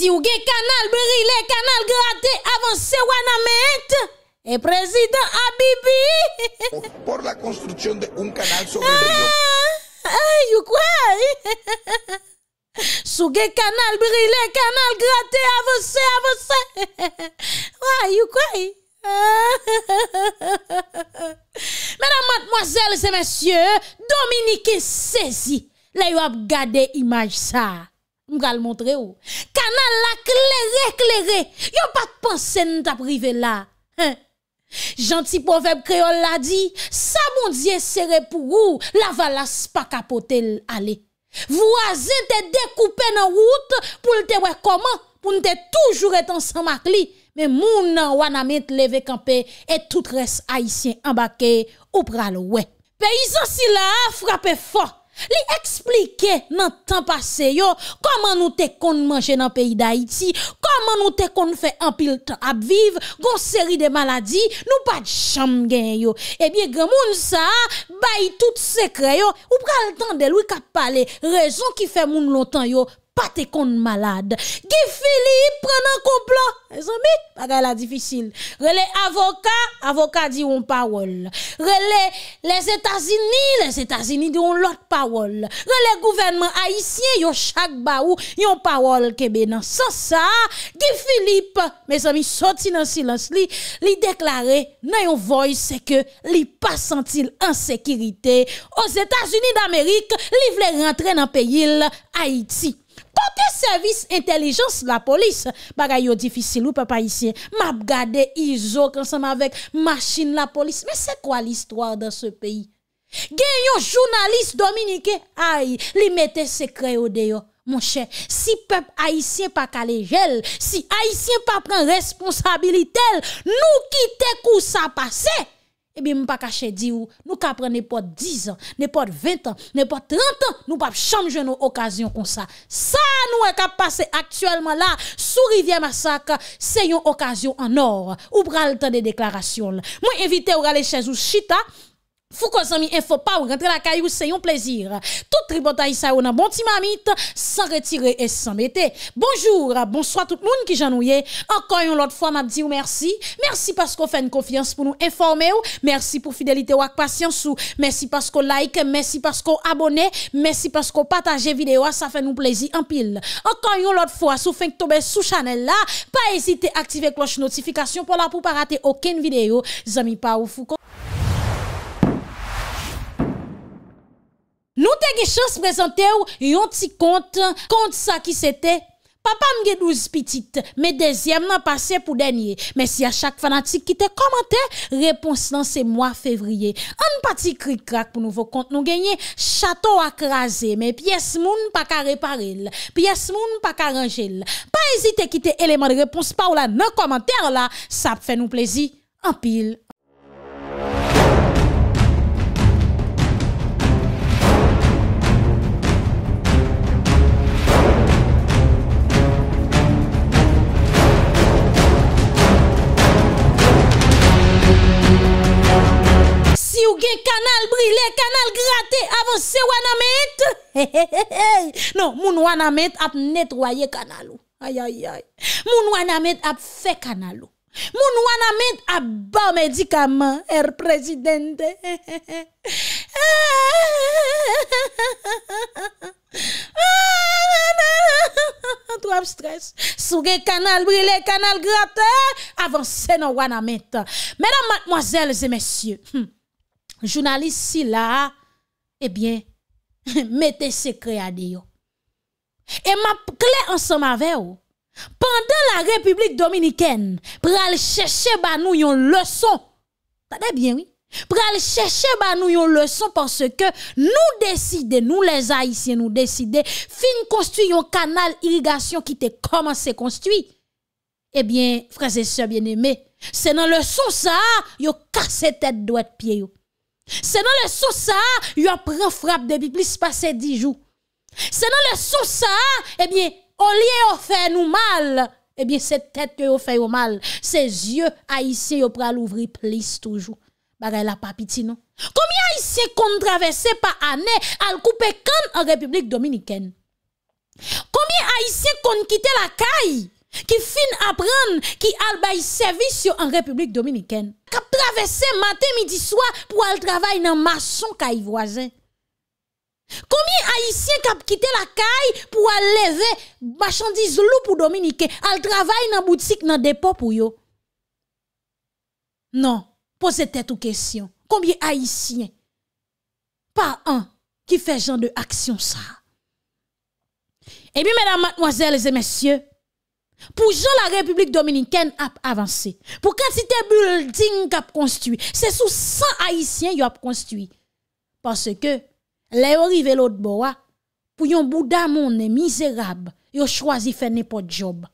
si ou gen canal canal canal graté, en avancez et président Abibi. Pour la construction de un canal sur le rio. Ah, you quoi? Sous canal, canal canal canal graté, avancé, avancé. Ah, you quoi? Mesdames, mademoiselles et messieurs, Dominique est saisi. Là, vous avez gardé image ça. Mpral montre ou, kanal la klerè klerè, yon pa t'pense nou ta prive la. Janti poveb kreol la di, sa mondye sere pou ou la valas pa kapote l'ale. Vwazen te dekoupe nan wout pou lte wekoman, pou nte toujou reten san makli, men moun nan wan amit leve kampe et tout res haisyen ambake ou pral wek. Pe yon si la a frape fok. Li eksplike nan tan pase yo, koman nou te kon manje nan peyi da iti, koman nou te kon fe ampil tan apviv, gonseri de maladi, nou pat chanm gen yo. Ebyen gen moun sa, bayi tout sekre yo, ou pral tan del wik ap pale, rezon ki fe moun lontan yo. pa te konde malade. Gifilip prenen komplon, mes ami, pa gaya la difisil. Relè avokat, avokat diyon pawol. Relè les Etats-Unis, les Etats-Unis diyon lot pawol. Relè gouvernement Haitien, yon chak ba ou, yon pawol kebe nan sasa. Gifilip, mes ami, soti nan silans li, li deklare nan yon voice se ke li pa sentil ansekirite. Os Etats-Unis d'Amerik, li vle rentre nan peyil, Haiti. Service intelligence, la police, bagay difficile ou peuple ici. Ma gardé ISO ensemble avec machine machine la police. Mais c'est quoi l'histoire dans ce pays Gen journaliste journaliste dominicain, aïe, li mette secret Mon cher, si peuple haïtien pas calé gel, si haïtien pas prend responsabilité, nous quitter coup ça passer. Eh bi m pa kache di ou, nou ka pre ne pot 10 an, ne pot 20 an, ne pot 30 an, nou pap chanjou nou okasyon kon sa, sa nou e eh, ka pase aktuelman la, sou rivye masak se yon okasyon an or ou pral tan de deklarasyon mwen evite ou gale chenjou chita Fou il zami info pas ou rentre la caillou, c'est un plaisir. Tout tribu sa ou bon timamite, sans retirer et sans mettre. Bonjour, bonsoir tout le monde qui j'ennuie. Encore une autre fois, m'a dit merci. Merci parce qu'on fait une confiance pour nous informer ou. Merci pour fidélité ou patience ou. Merci parce qu'on like, merci parce qu'on abonnez, merci parce qu'on partage vidéo, ça fait nous plaisir en pile. Encore une autre fois, sous fin tomber sous channel là, pas hésiter à activer cloche notification pour la pour pas rater aucune vidéo. Zami pas ou fou Nou te ge chans prezante ou yon ti kont, kont sa ki se te? Papa mge douz pitit, me dezyem nan pase pou denye. Men si a chak fanatik ki te komante, repons nan se mwa fevriye. An pati krik krak pou nouvo kont, nou genye chato akraze. Men piyes moun pa ka reparel, piyes moun pa ka ranjel. Pa ezite ki te eleman repons pa ou la nan komante ou la, sa pfe nou plezi, an pil. kanal brilè, kanal gratè, avansè wana mète. Non, moun wana mète ap netroyè kanalou. Moun wana mète ap fè kanalou. Moun wana mète ap ba mèdikaman, er prezidente. Sougè kanal brilè, kanal gratè, avansè nan wana mète. Mèdam matmoazèl zè mèsyè, jounalist si la, ebyen, mette se kre ade yo. E map kle ansan ma ve yo, pandan la Republik Dominiken, pral chèche ban nou yon lèson, tade byen wè, pral chèche ban nou yon lèson, porsè ke nou deside, nou lèz a yisi, nou deside, fin konstwi yon kanal irrigasyon ki te komanse konstwi, ebyen, frase se bien eme, se nan lèson sa, yo kase tèt doèt pye yo. C'est dans le sous ça, il a frappe depuis plus passé dix jours. C'est dans le sous ça, eh bien, au lieu nous mal, eh bien, cette tête que fait au mal, ses yeux haïtiens, ont pris l'ouvrir plus toujours. Bah, elle a pas petit non? Combien haïtiens qu'on par année, à couper quand en République Dominicaine? Combien haïtiens ont quitté la caille? qui fin prendre qui albaille service en République dominicaine. Qui traversé matin, midi, soir pour aller travailler dans maçon caille voisin. Combien haïtiens qui quitté la caille pour aller lever marchandises loup pour Dominicains al travail dans boutique dans dépôt pour yo. Non, posez tête aux question. Combien haïtiens pas un qui fait genre de action ça. Eh bien mesdames, mademoiselles et messieurs, pour Jean la République dominicaine a avancé. Pour quantité building qu'a construit, c'est sous 100 haïtiens y a construit. Parce que les arrivé l'autre bois pour yon bouda mon misérable, yo choisi faire n'importe job.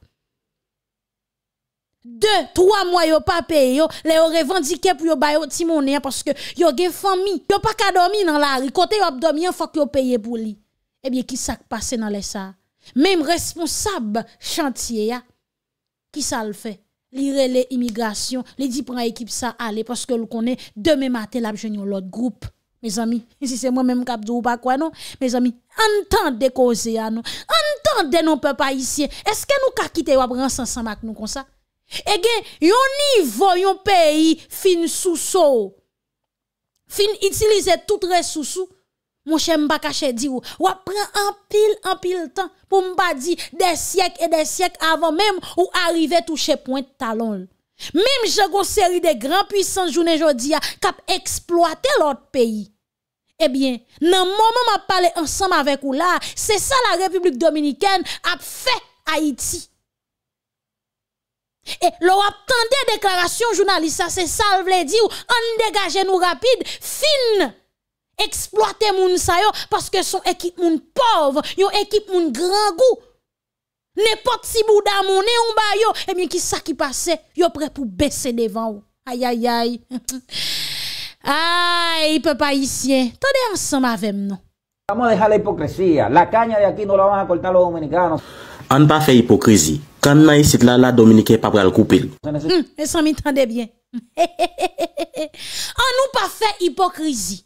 Deux, trois mois yo pas payé yo, les revendiqué pour yo bayo ti parce que yo gen famille, yo pas qu'à dormir dans la rue, côté yo dormi faut que yo paye pour lui. Eh bien qui s'est passé dans les salles Mèm responsab chantiye ya, ki sa l fè? Li re le imigrasyon, li di pran ekip sa ale, paske l konè, demè matè la bjenyon l ot group. Me zami, si se mèm kapdou pa kwa, non? Me zami, an tan de koze ya, non? An tan de non pe pa isye, eske nou kakite wap ren san san mak nou kon sa? E eh gen, yon ni voyon peyi fin sou sou, fin itilize tout re sou sou, mon cher caché di ou ou prend en pile en pile temps pour m'pa dire des siècles et des siècles avant même ou arriver toucher point talon même j'ai série de grands puissants journée jodi cap exploiter l'autre pays eh bien, dans moment m'a parlé ensemble avec ou là, c'est ça la République dominicaine a fait Haïti. Et l'on attendait déclaration journaliste, c'est ça le dire, on dégage nous rapide, fin Eksploate moun sa yo Paske son ekip moun pov Yo ekip eh moun gran gou Ne pot si bouda moun Ne yon bayo E miye ki sa ki pase Yo pre pou besse devan ou Ayayay Ay, pe pa isye Tande ansan mavem nou An pa fe hipokrizi Kan nai sit la la Dominike Papal koupil An nou pa fe hipokrizi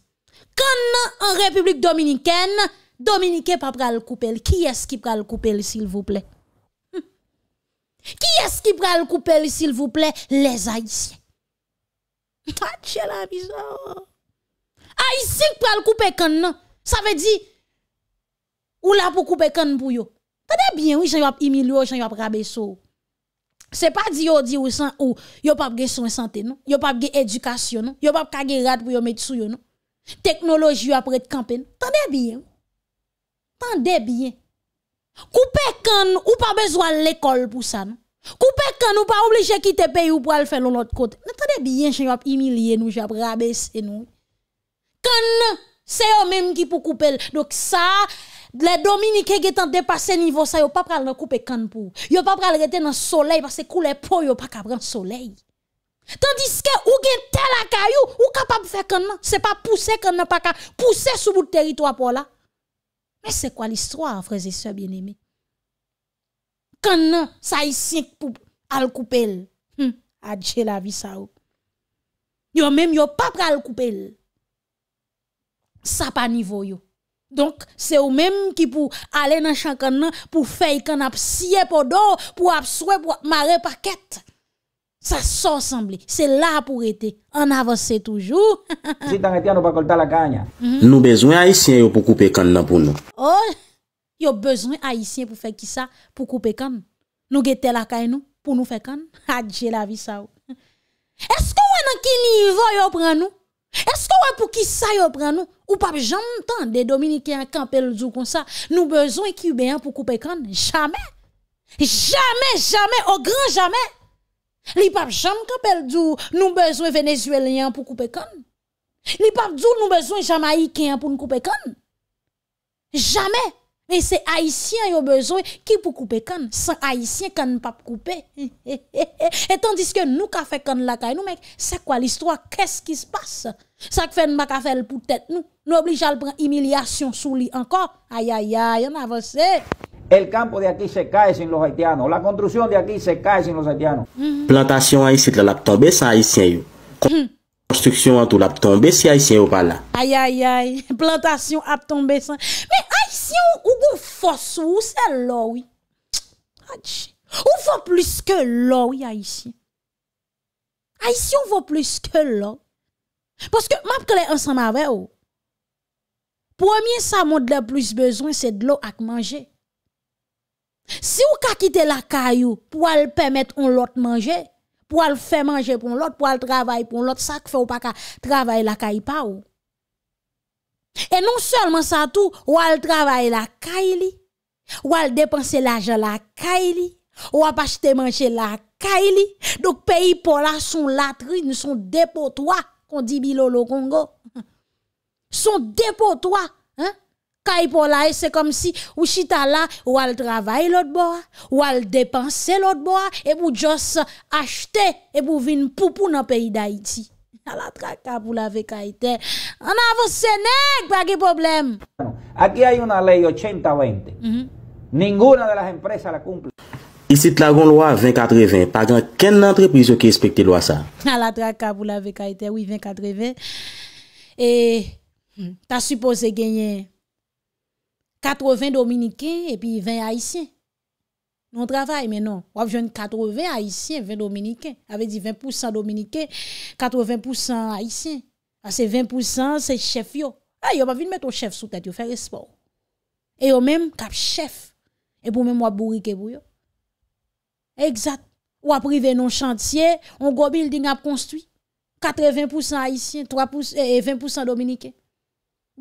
Kon nan republik Dominiken, Dominiken pa pral koupel. Ki eski pral koupel s'il vous plè? Ki eski pral koupel s'il vous plè? Les Haitien. Ha, tchè la bizan. Haitien pral koupel kon nan. Sa ve di, ou la pou koupel kon pou yo. Ta oh, de bien ou yon yon ap emilio, yon yon ap rabesou. Se pa di yo di ou yon pap ge son sante nan. Yon pap ge edukasyon nan. Yon pap kage rad pou yon medsou yon non? nan. technologie après de campagne, Tendez bien. Tendez bien. Couper quand ou pas besoin de l'école pour ça. Coupez, Couper quand ou pas obligé de quitter pays ou pour aller faire l'autre côté. Tendez bien, vais humilier nous, vais rabaisser nous. Quand c'est eux-mêmes qui pour couper. Donc ça, les Dominicains qui ont dépassé niveau ça, ils pas à couper canne pour. Ils pas à rester dans le soleil parce que couleurs ne ils pas prendre le soleil. Tandis que ou gen tel akayou, ou capable de faire an, C'est pas pousser an pas pousser sur bout de territoire pour là. Mais c'est quoi l'histoire, frères et sœurs bien-aimés? an ça ici pour al couper. Hum, adieu la vie ça ou. Yo même yo pas pral couper. Ça pas niveau Donc, c'est vous-même qui pour aller dans le champ pour faire un canap pour pour absouer, pour marrer Sa so semble, se la pou rete, an avanse toujou. Si tan ete an ou bagol tala kanya. Nou bezwen a isyen yo pou koupe kan nan pou nou. Oy, yo bezwen a isyen pou fe ki sa pou koupe kan. Nou gete la kay nou pou nou fe kan. Hadje la vi sa ou. Eske wè nan ki nivou yo pran nou? Eske wè pou ki sa yo pran nou? Ou pap jantan de Dominikian kampel djou kon sa? Nou bezwen ki yu beyan pou koupe kan? Jamè! Jamè, jamè, o gran jamè! Li pap jam kapel dou nous besoin vénézuélien pour couper canne. Li pap dou nous besoin jamaïcain pour nous couper canne. Jamais. Mais e c'est haïtien yo besoin qui pour couper canne. Sans haïtien canne pas couper. Et tandis que nous ka fait canne la caille nous mec, c'est quoi l'histoire Qu'est-ce qui se passe Ça fait nous pas faire pour tête nous. Nous oblige à prendre humiliation sous lui encore. Aïe aïe aïe, on avance. Le campo de aquí se cae sin los haitianos. La construction de aquí se cae sin los haitianos. Plantation haïtienne la lap tombe sa haïtien yo. Construction a tout lap tombe si haïtien ou pas là. Aïe aïe aïe, plantation a tombe sa. Mais haïtien ou gon force ou c'est là oui. Ou vaut plus que l'eau oui haïtien. Haïtien vaut plus que l'eau. Parce que m'a est ensemble avec ou. Premier ça monde le plus besoin c'est de l'eau à manger. Si vous ka quitter la caillou pour le permettre on l'autre manger, pour le faire manger pour l'autre, pour le travailler pour l'autre, ça fait ou pas travailler la caillou Et non seulement ça tout, ou al travailler la kayli, ou al dépenser l'argent la caillou, ou acheter manger la kayli. Donc pays pour là son latrines, son dépotoirs, qu'on dit bilolo Congo. Son toi Kaipola e se kom si ou chita la ou al travaye lot bo a, ou al depanse lot bo a, e pou jos achte, e pou vin poupou nan peyi da iti. A la traka pou la vekaiten, an avos senek, pa ki problem. Aki ay un aley 80-20, ningouna de las empres a mhm. la koumple. Isi Tlagon lo a 20-80, pa gen ken entrepizyo ki espekte lo a sa? A la traka pou la vekaiten, oui 20-80, e hmm, ta suppose genyen. 80 Dominicains et puis 20 Haïtiens. Nous travaillons non. On a 80 Haïtiens, 20 Dominicains. Avec dit 20% Dominicains, 80% Haïtiens. Ah, c'est 20% c'est chef yo. Ah, yo pas vu mettre au chef sous tête, yo faire sport. Et yo même cap chef. Et pour même moi bourrique pour Exact. Ou a privé non chantier, on go building a construit. 80% haïtiens 3 et 20% dominicain.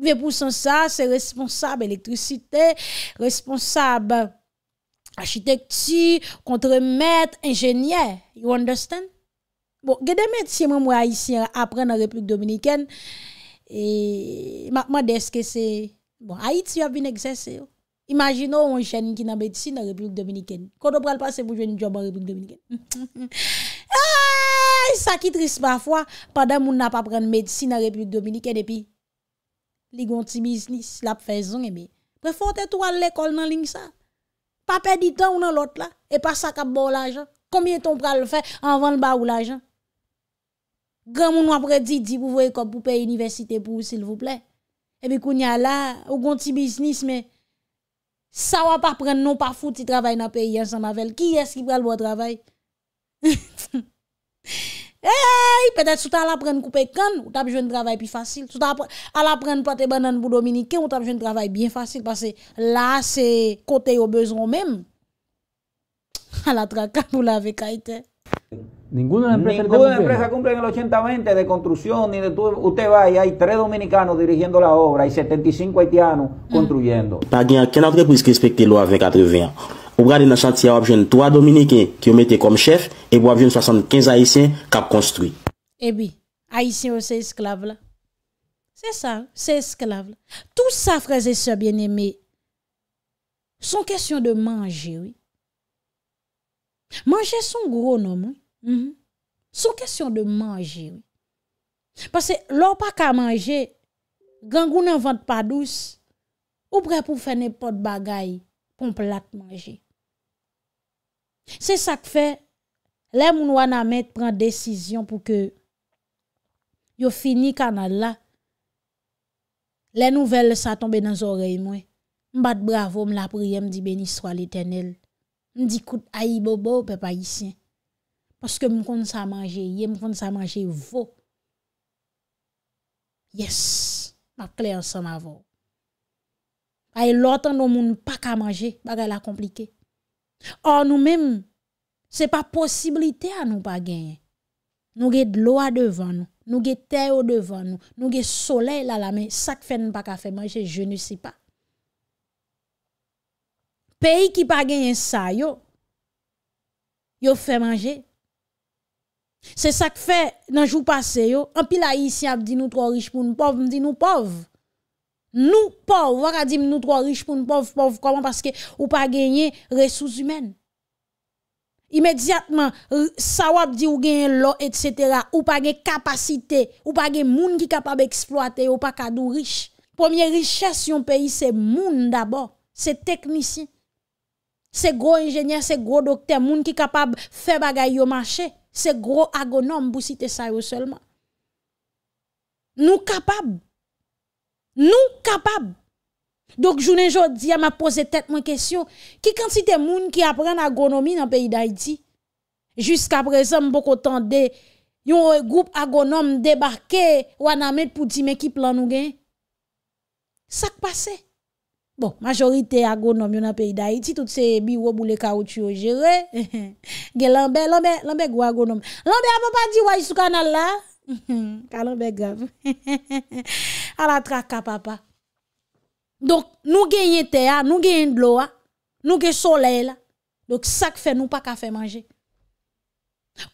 Ve pou san sa, se responsab elektrisite, responsab architekti, kontre met, enjenye, you understand? Bon, ge de met si mwen mwen ayit si apren nan Republik Dominiken, e, ma deske se, bon, ayit si yo avine gse se yo. Imagino, mwen jen ki nan medisi nan Republik Dominiken. Koto pral pase, mwen jen job nan Republik Dominiken. Sa ki tris pa fwa, padan moun na pa pren medisi nan Republik Dominiken, e pi... Li gonti biznis, la pfezon e bi. Pre fote tou al lekol nan ling sa. Pa pedi tan ou nan lot la, e pa sakap ba ou la jan. Komye ton pral fè, anvan ba ou la jan. Gran moun wapre di, di pou vwe kop pou peyi universite pou, sil vwple. Ebi koun ya la, ou gonti biznis, me. Sa wap apren nou pa fouti travay nan peyi, an san mavel. Ki eski pral bo travay? Hey, pe det sou ta la prene koupe kan, ou ta bejwen travay pi fasil. Sou ta la prene pate banan pou dominike, ou ta bejwen travay biye fasil. Pase la se kote yo bezon menm, a la traka pou la vekaiten. Ningou nan empreja kumple? Ningou nan empreja kumple nan l'80-20 de kontrusyon ni de tout. Ou te vaye, hay tre dominikanou dirijendo la obra, hay 75 haitianou kontruyendo. Mm. Pagyan, ken avre pou iske ispekte l'o avè 80-20? Ou brade nan chante si a wap jen 3 dominike ki ou mette kom chef e wap jen 75 aisyen kap konstrui. Ebi, aisyen ou se esklave la. Se sa, se esklave la. Tout sa fraze se bieneme, son kestyon de manje. Mange son gro nom. Son kestyon de manje. Pase lor pa ka manje, gangou nan vante pa douz, ou bre pou fene pot bagay, kon plat manje. Se sak fe, le moun wana met pran desisyon pou ke yo fini kanal la. Le nouvel sa tombe nan zorey mwen. Mbat bravo m la priye m di beni swal etenel. M di kout a yi bobo pe pa yi sien. Paske m kon sa manje ye, m kon sa manje vo. Yes, ma kler san avon. A yi lotan nou moun pa ka manje, baga la komplike. Or nou men, se pa posibilite a nou pa genye. Nou ge lo a devan nou, nou ge teyo devan nou, nou ge soley la la men, sak fe nou pa ka fe manje, je nou si pa. Pey ki pa genye sa yo, yo fe manje. Se sak fe nan jou pase yo, an pi la isi ap di nou tro rich pou nou pov, mdi nou pov. Nous pauvres, on nous trois riches pour nous pauvres, pauvres comment parce que ou pas gagner ressources humaines. Immédiatement, ça va dire ou gagner l'eau etc. ou pas gagner capacité, ou pas gagner monde qui capable exploiter, ou pas cadeau riche. Première richesse d'un pays c'est monde d'abord, c'est technicien. C'est gros ingénieur, c'est gros docteur, monde qui capable faire des au marché, c'est gros agronome pour citer ça seulement. Nous capables nous capables. Donc, pas aujourd'hui, m'a posé tête ma question. Qui quantité de monde qui apprend l'agronomie dans le pays d'Haïti? Jusqu'à présent, beaucoup de un groupe agronome débarqué ou pour dire mais qui plan nous gagne? Ça passe. Bon, majorité agronome dans le pays d'Haïti, toutes ces bureaux pour les caoutchouc gérés. Lambert, Lambert, Lambert, gros agronome. Lambert, a pas dit, ouais, sur canal là? Calambert grave. à la à papa. Donc, nous gagnons terre, nous gagnons de l'eau, nous gagnons soleil. Donc, ça fait nous pas qu'à faire manger.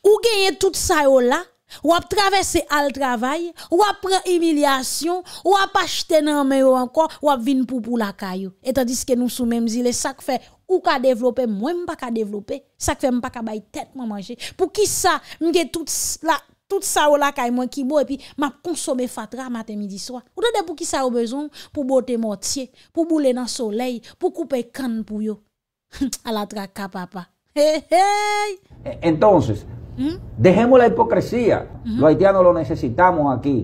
Ou gagnez tout ça là, ou à traverser al travail, ou après humiliation, ou à pas acheter nan encore, ou à venir pour la caillou. Et tandis que nous sommes même îles, ça fait ou qu'à développer, moi pas qu'à développer, ça fait pas qu'à bailler tête manger. Pour qui ça, avons tout la Tout sa ou la kay mwen ki bo epi ma konsome fatra maten midi swa. Ou de pou ki sa ou bezon pou bote motye, pou boule nan soley, pou koupe kan pou yo. A la tra ka papa. Hey, hey! Eh, Entonses, hmm? dejemou la hipokresiya. Hmm. Lo Haitiano lo nesesitamou aki.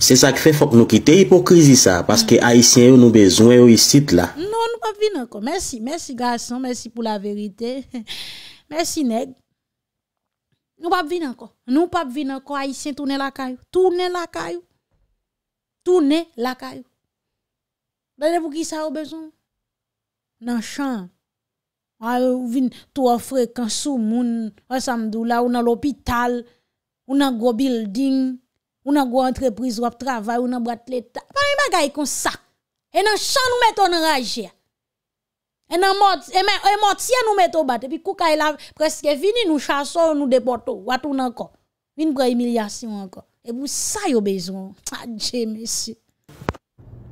Se sa ki fe fok nou kite hipokrisi sa, paske Haitien yo nou bezon yo yisit la. Non, nou pa vi nan kon. Mersi, mersi gason, mersi pou la verite. Mersi neg. Nou pape vin anko, nou pape vin anko a isen toune lakayou, toune lakayou, toune lakayou. Bèle pou ki sa ou bezon? Nan chan, a ou vin tou a frekansou moun, a samdou la ou nan l'opital, ou nan go building, ou nan go entreprise wap travay, ou nan brat leta. Pari mba gayi kon sa, e nan chan nou meto nan rajea. E nan mot, e men, e mot si an nou metou bat, epi kou ka el av, preske vini nou chasou, nou depoto, watoun ankon. Vini pou emilyasyon ankon. E pou sa yo bezoun. A ah, dje, mesi.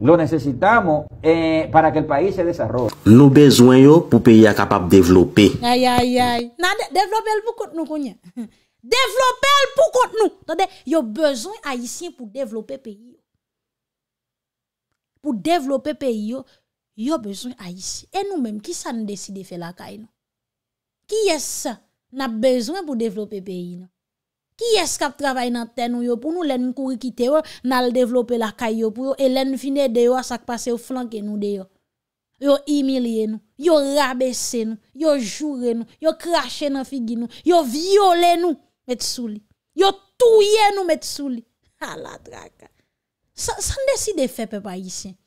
Lo nesesitamo, e, eh, para kel payi se desarol. Nou bezoun yo pou peyi a kapap devlopi. Ay, ay, ay. Nan, devlopi el pou kont nou konye. Devlopi el pou kont nou. Tande, yo bezoun ayisin pou devlopi peyi yo. Pou devlopi peyi yo, Yo bezon a yisi. E nou men, ki sa n desi de fe lakay nou? Ki yes sa? Na bezon pou devlope peyi nou? Ki yes kap travay nan ten nou yo pou nou lenn kuri kite yo nan l devlope lakay yo pou yo e lenn fine deyo asak pase ou flanke nou deyo? Yo imilye nou? Yo rabe se nou? Yo jure nou? Yo krashe nan figi nou? Yo viole nou? Met sou li. Yo touye nou? Met sou li. Ah, ha la traka. Sa n desi de fe pe pa yisi nou?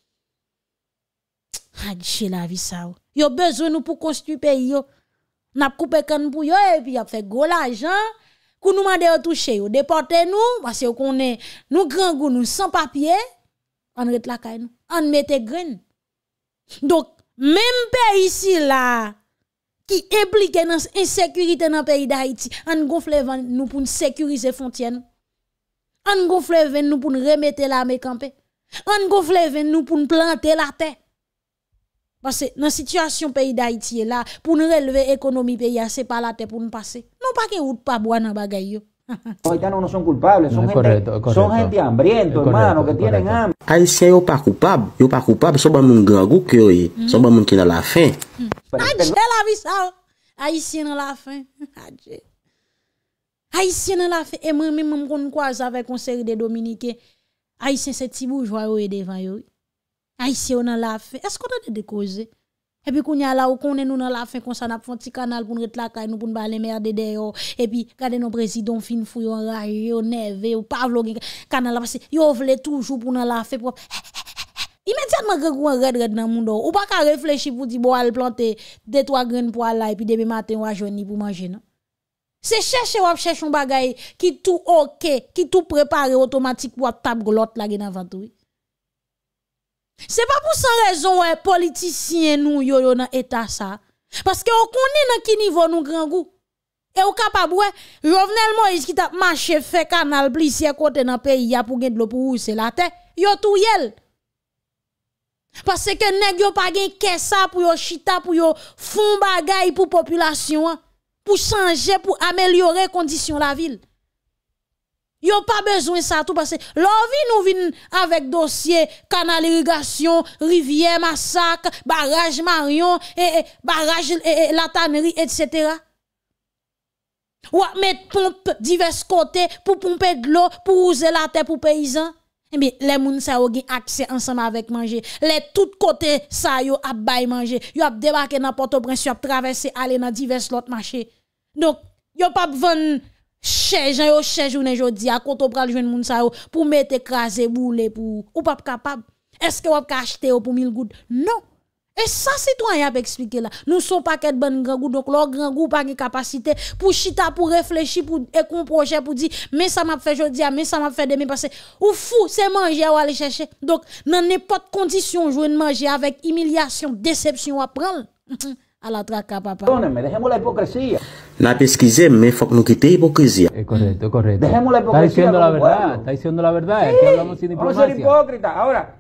Hadje la vie ça. Oh. Yo besoin nous pour construire pays yo. N'a coupé kan pour yo et puis a fait gros l'argent. Kou nous mande yo toucher yo, Deporte nous parce que qu'on nous grand nous sans papier. On rete la caille nous. On mette grain. Donc même pays ici là qui impliqué dans insécurité dans le pays d'Haïti, on gonfle nous pour sécuriser frontières. On gonfle nous pour remettre l'armée campée. On gonfle nous pour planter la terre. Nan situasyon peyi d'Haïti e la, pou nou releve ekonomi peyi a, se palate pou nou pase. Non pa ke ou d'pa bo anan bagay yo. Haïti anou nou son koupable, son jente ambriento, hermano, ke tieren ambriento. Haïti anou yo pa koupable, yo pa koupable, son ban moun gengouk yo, son ban moun ki la hmm. non. la fe. Adje la vi sa, haïti anou la fe. Haïti anou la fe, e mè mè mè mkon kwa zave konser de Dominike. Haïti anou se ti boujwa yo e devan yo yo. Ay si yo nan la fe, esko ta de dekoze? Epi koun ya la ou kounen nou nan la fe, konsan ap fwant si kanal koun ret lakay, nou poun ba le merde de yo, epi gade nou prezidon fin fuyon raye, yo neve, yo pavlo gen kanal la fe, yo vle toujou pou nan la fe, imediatman regou an red red nan moun do, ou pa ka reflechi pou di bo al plante de to a gren pou alay, epi debi maten wajwen ni pou manje nan. Se chèche wap chèche yon bagay, ki tou ok, ki tou prepare, otomatik wap tab glot la gen avantoui. C'est pas pour sans raison, les hein, politiciens, nous, dans l'état, ça. Parce que, on connaît dans quel niveau, nous, grand goût. Et, on capable, ouais, Jovenel Moïse qui t'a marché, fait canal, plus, côté, dans pays, y a pour gagner de l'eau pour c'est la terre. Yo, tout yel. Parce que, nèg, yo, pas gagner que ça, pour yo, chita, pour yo, fond bagay pour population, hein, pour changer, pour améliorer condition la ville. Yo pas besoin ça tout parce que l'ovi nous vin avec dossier canal irrigation, rivière massacre, barrage Marion et, barrage la tannerie etc. Ou mettre pompe divers côtés pour pomper de l'eau pour user la terre pour paysans. Eh bien, les moun ont ont accès ensemble avec manger. Les tout côtés ça, yo a bay manger. Yo a débarqué dans Port-au-Prince, yo a traversé aller dans divers autres marché. Donc, yo pas vendre chez yo chez journée aujourd'hui à quand on prend moun sa yo pour mettre écraser bouler pour ou pas capable est-ce que vous pouvez acheter pour 1000 gouttes non et ça c'est qui a expliqué là nous sommes pas quête bonne grand goût donc l'autre grand pas de capacité pour chita pour réfléchir pour et un projet pour dire mais ça m'a fait aujourd'hui ah, mais ça m'a fait demain parce que ou fou c'est manger ou aller chercher donc dans n'importe condition jouer manger avec humiliation déception à prendre à la traque à papa. Dejemos la hipocresía. La pesquisé, mais faut que nous quittions l'hypocrisie. Es correcto, es correcto. Dejemos la hypocrisie. Está diciendo la verdad, pueblo. está diciendo la verdad. Sí. Aquí hablamos sin diplomacia. Vamos a ser Ahora.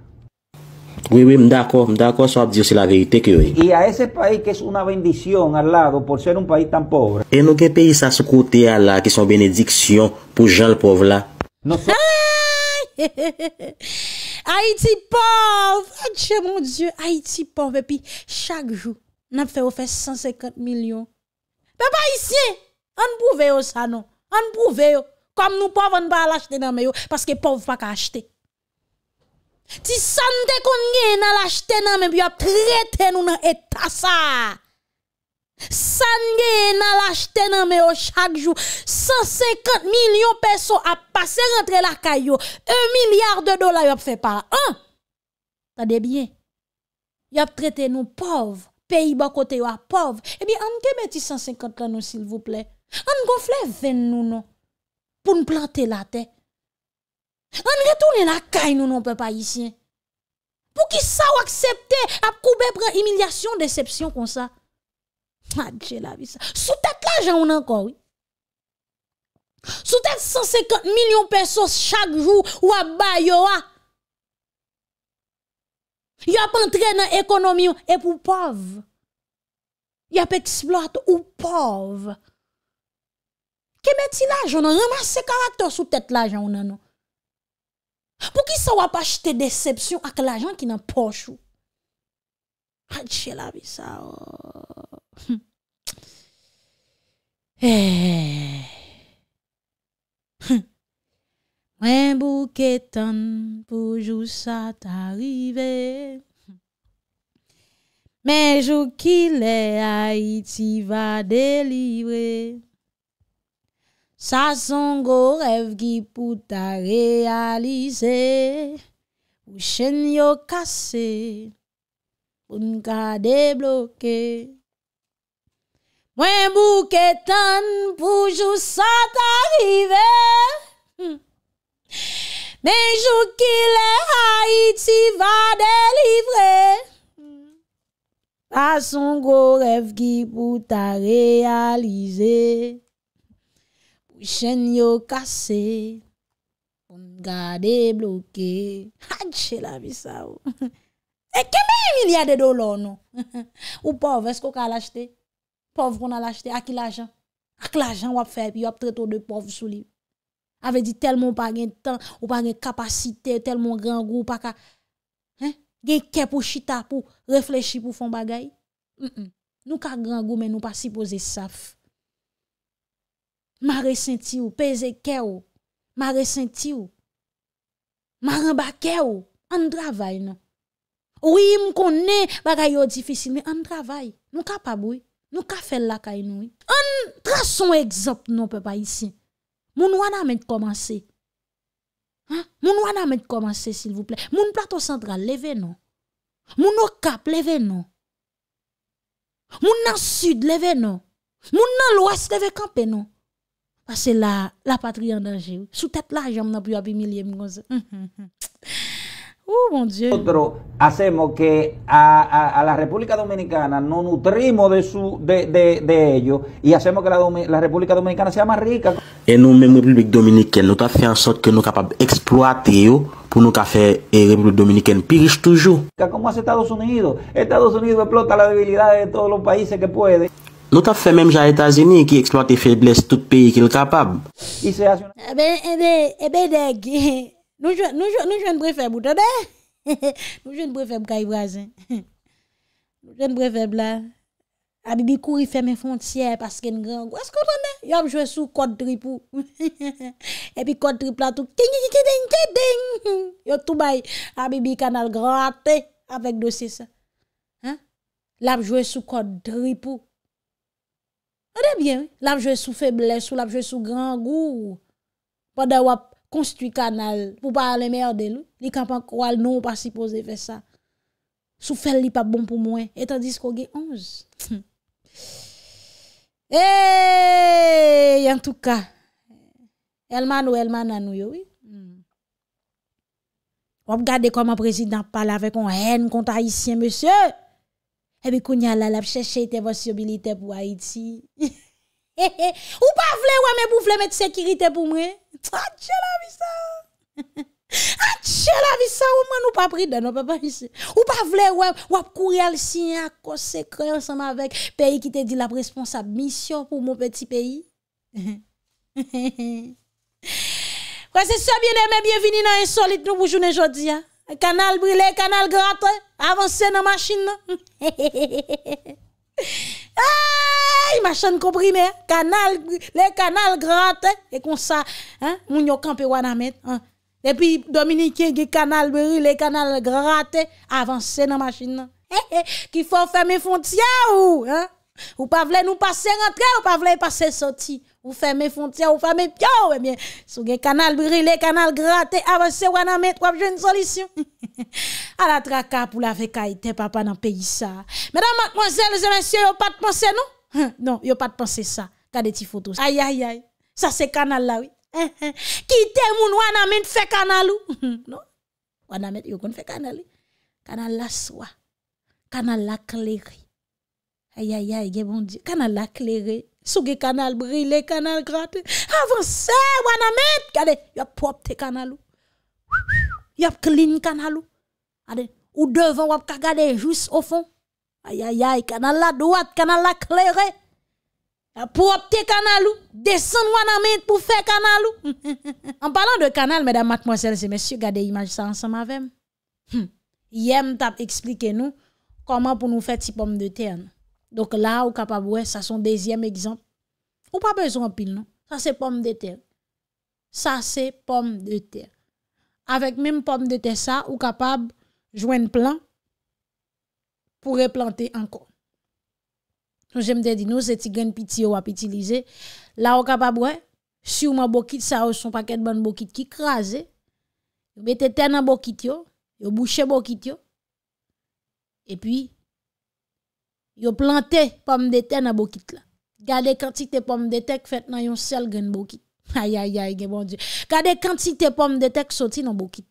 Oui, oui, d'accord, d'accord, ça dire c'est la vérité que oui. Et à ce pays qui est une bénédiction à lado pour ser un pays tan pobre. Et nous, quel pays ça ce côté à là qui sont bénédictions pour Jean le pauvre là? Non, so Haïti pauvre! Oh mon Dieu, Haïti pauvre. Et puis, chaque jour, n'a fait 150 millions. Papa ici, on prouve ça non. On prouve comme nous pauvres on pas l'acheter dans mais parce que pauvres pas acheter. Ti sante kon gen nan l'acheter nan mais puis a traité nous dans état ça. l'acheter nan lachte nan me yo chaque jour. 150 millions personnes a passé rentrer la caillou. Un 1 milliard de dollars y fait par An, tade bien Yo a traité nou pauvres pays bas côté à pauvre. Eh bien, on te met 150 ans, s'il vous plaît. On gonfle 20 nous, non. Pour nous planter la tête. On retourne la caille, nous, non, pas ici. Pour qui ça ou accepte à couper pour humiliation, déception comme ça. Ah, j'ai la vie ça. Sous tête là, j'en ai encore, oui. Sous tête 150 millions de personnes chaque jour ou à à... Yo ap entren nan ekonomi yo ep ou e pov. Yo ap eksploat ou pov. Ke met si lajon nan? Nan mas se karakter sou tet lajon nan? Pou ki sa wap achete decepsyon ak lajon ki nan poch ou? Adje lavi sa ou. Oh. Hm. Eh... Hm. Mwen bou ketan pou jous sa ta rive, men jou ki le Haiti va delibre, sa son go rev ki pou ta realize, ou chen yo kase, ou n ka debloke. Mwen bou ketan pou jous sa ta rive, Denjou ki le Haiti va delivre A son gro rev ki pou ta realize oh. non? Ou chen yo kase Ou nga debloke A dje la vi sa ou E keme yi milyade dolo nou Ou pov esko ka lachete Pov kon alachete akil ajan Akil ajan wap fe Yop treto de pov sou li Ave di tel moun pa gen tan, ou pa gen kapasite, tel moun gran gou, pa ka gen ke pou chita pou reflechi pou fon bagay. Nou ka gran gou men nou pa sipo ze saf. Ma re senti ou, peze ke ou, ma re senti ou, ma ran ba ke ou, an dravay nan. Ou yi m konen bagay yo difisil, men an dravay. Nou ka pa bouy, nou ka fel lakay nou. An transon egzopt nou pe pa yi sin. Moun wana men komanse? Moun wana men komanse, sil vouple? Moun plato sandral leve nou? Moun nou kap leve nou? Moun nan sud leve nou? Moun nan l'ouest leve kampen nou? Ase la patria nan jiv. Sou tet la jaman api wabi milye moun kon se. Uh, mon Dieu. Nosotros hacemos que a, a, la República Dominicana nos nutrimos de, su, de, de, de ellos y hacemos que la, la, República Dominicana sea más rica. En un mismo République Dominicaine, nos fait en sorte que nous capaces de pour nous faire la République Dominicaine plus riche toujours. Como hace Estados Unidos. Estados Unidos explota la debilidad de todos los países que puede. Nous avons fait même les États-Unis qui exploitent les faiblesses de tout pays qu'il est capable. eh, se eh una... Nou jwen prefeb ou te de? Nou jwen prefeb ka i brazen. Nou jwen prefeb la. Abibi kouri fèm en fonciè paske en gran gwo. Esko te de? Yo ap jwè sou kod tripou. E pi kod tripou la tou. Yo tou bay. Abibi kanal grate. Apek dosi sa. La ap jwè sou kod tripou. O de bien. La ap jwè sou feble. Sou la ap jwè sou gran gwo. Pwede wap. Konstitwi kanal pou pa ale meyo de lou. Li kan non, pa kou al nou pa sipoze fe sa. Sou fel li pa bon pou mwen. Etan disko ge onz. Eee! En touka. Elman ou elman nanou yo. Wap gade kwa ma prezident pala vek on hen konta isyen monsye. Ebi kou nyalal ap chè chè te vò si obilite pou Haiti. Hi! Ou pas vle wè mais pou vle mè sécurité pour pou mwen? Atche la vi sa! Atche la vi sa ou mwen ou pa pri de ou pa pa vise. Ou pa vle wè ap kouri al sinya konsekre ensemble avec pays qui te dit la responsable. Mission pour mon petit pays. Kwa se bien aimé, bienvenu dans insolite nou pou jounen jodia canal Kanal canal kanal gratte, avanse dans la machine. Eyyy, machan komprime, kanal, le kanal grate, e kon sa, moun yo kanpe wan amet. E pi Dominikye ge kanal beru, le kanal grate, avanse nan machin nan. E, e, ki fò fèmè fon tia ou, ou pa vle nou pase rentre ou pa vle pase soti. ou fermer frontières, ou fermer ou eh bien, sous le canal brûlé, canal gratté, avancer, ou an mettre, ou une solution. à la traka pour la vécaïté, papa, dans pays ça. Mesdames, mademoiselles et messieurs, vous pas de penser, non? Hein? non, vous pas de penser ça. Regardez tes photos. Aïe, aïe, aïe. Ça, c'est canal là, oui. Hein, hein. Quittez mon ouanamet, fait canal ou. non? Ouanamet, vous fait canal. Canal la soie. Canal la clérie. Aïe, aïe, aïe, bon Dieu. Canal la clérie. Sou canal kanal le canal gratte. Avance, wana met. Gade, yop pop te canal. ou. clean canal. ou. Gade, ou devant wap kagade juste au fond. Aïe, aïe, aïe, canal la droite, canal la claire. Yap pop te Descend wana met pour faire canalou en parlant de canal, mesdames, mademoiselles et messieurs, gade l'image ça ensemble avec. Hmm. Yem tap explique nous comment pour nous faire des pomme de terre. Donc là, ou capable, ça son deuxième exemple. On pas besoin pile, non? Ça, c'est pomme de terre. Ça, c'est pomme de terre. Avec même pomme de terre, ça, ou capable, joindre plan pour replanter encore. J'aime dire, nous, c'est tigane pitié ou à utiliser. Là, ou capable, ou sûrement, bokit ça, ou son paquet de bonnes bokit qui crasé. Vous mettez terre dans bokit yo, vous bouchez bokit yo. Et puis, Yo plante pomme de te nan bokit la. Gade kantite pomme de te k fèt nan yon sel gen bokit. Ayayay, gen bon diyo. Gade kantite pomme de te k soti nan bokit.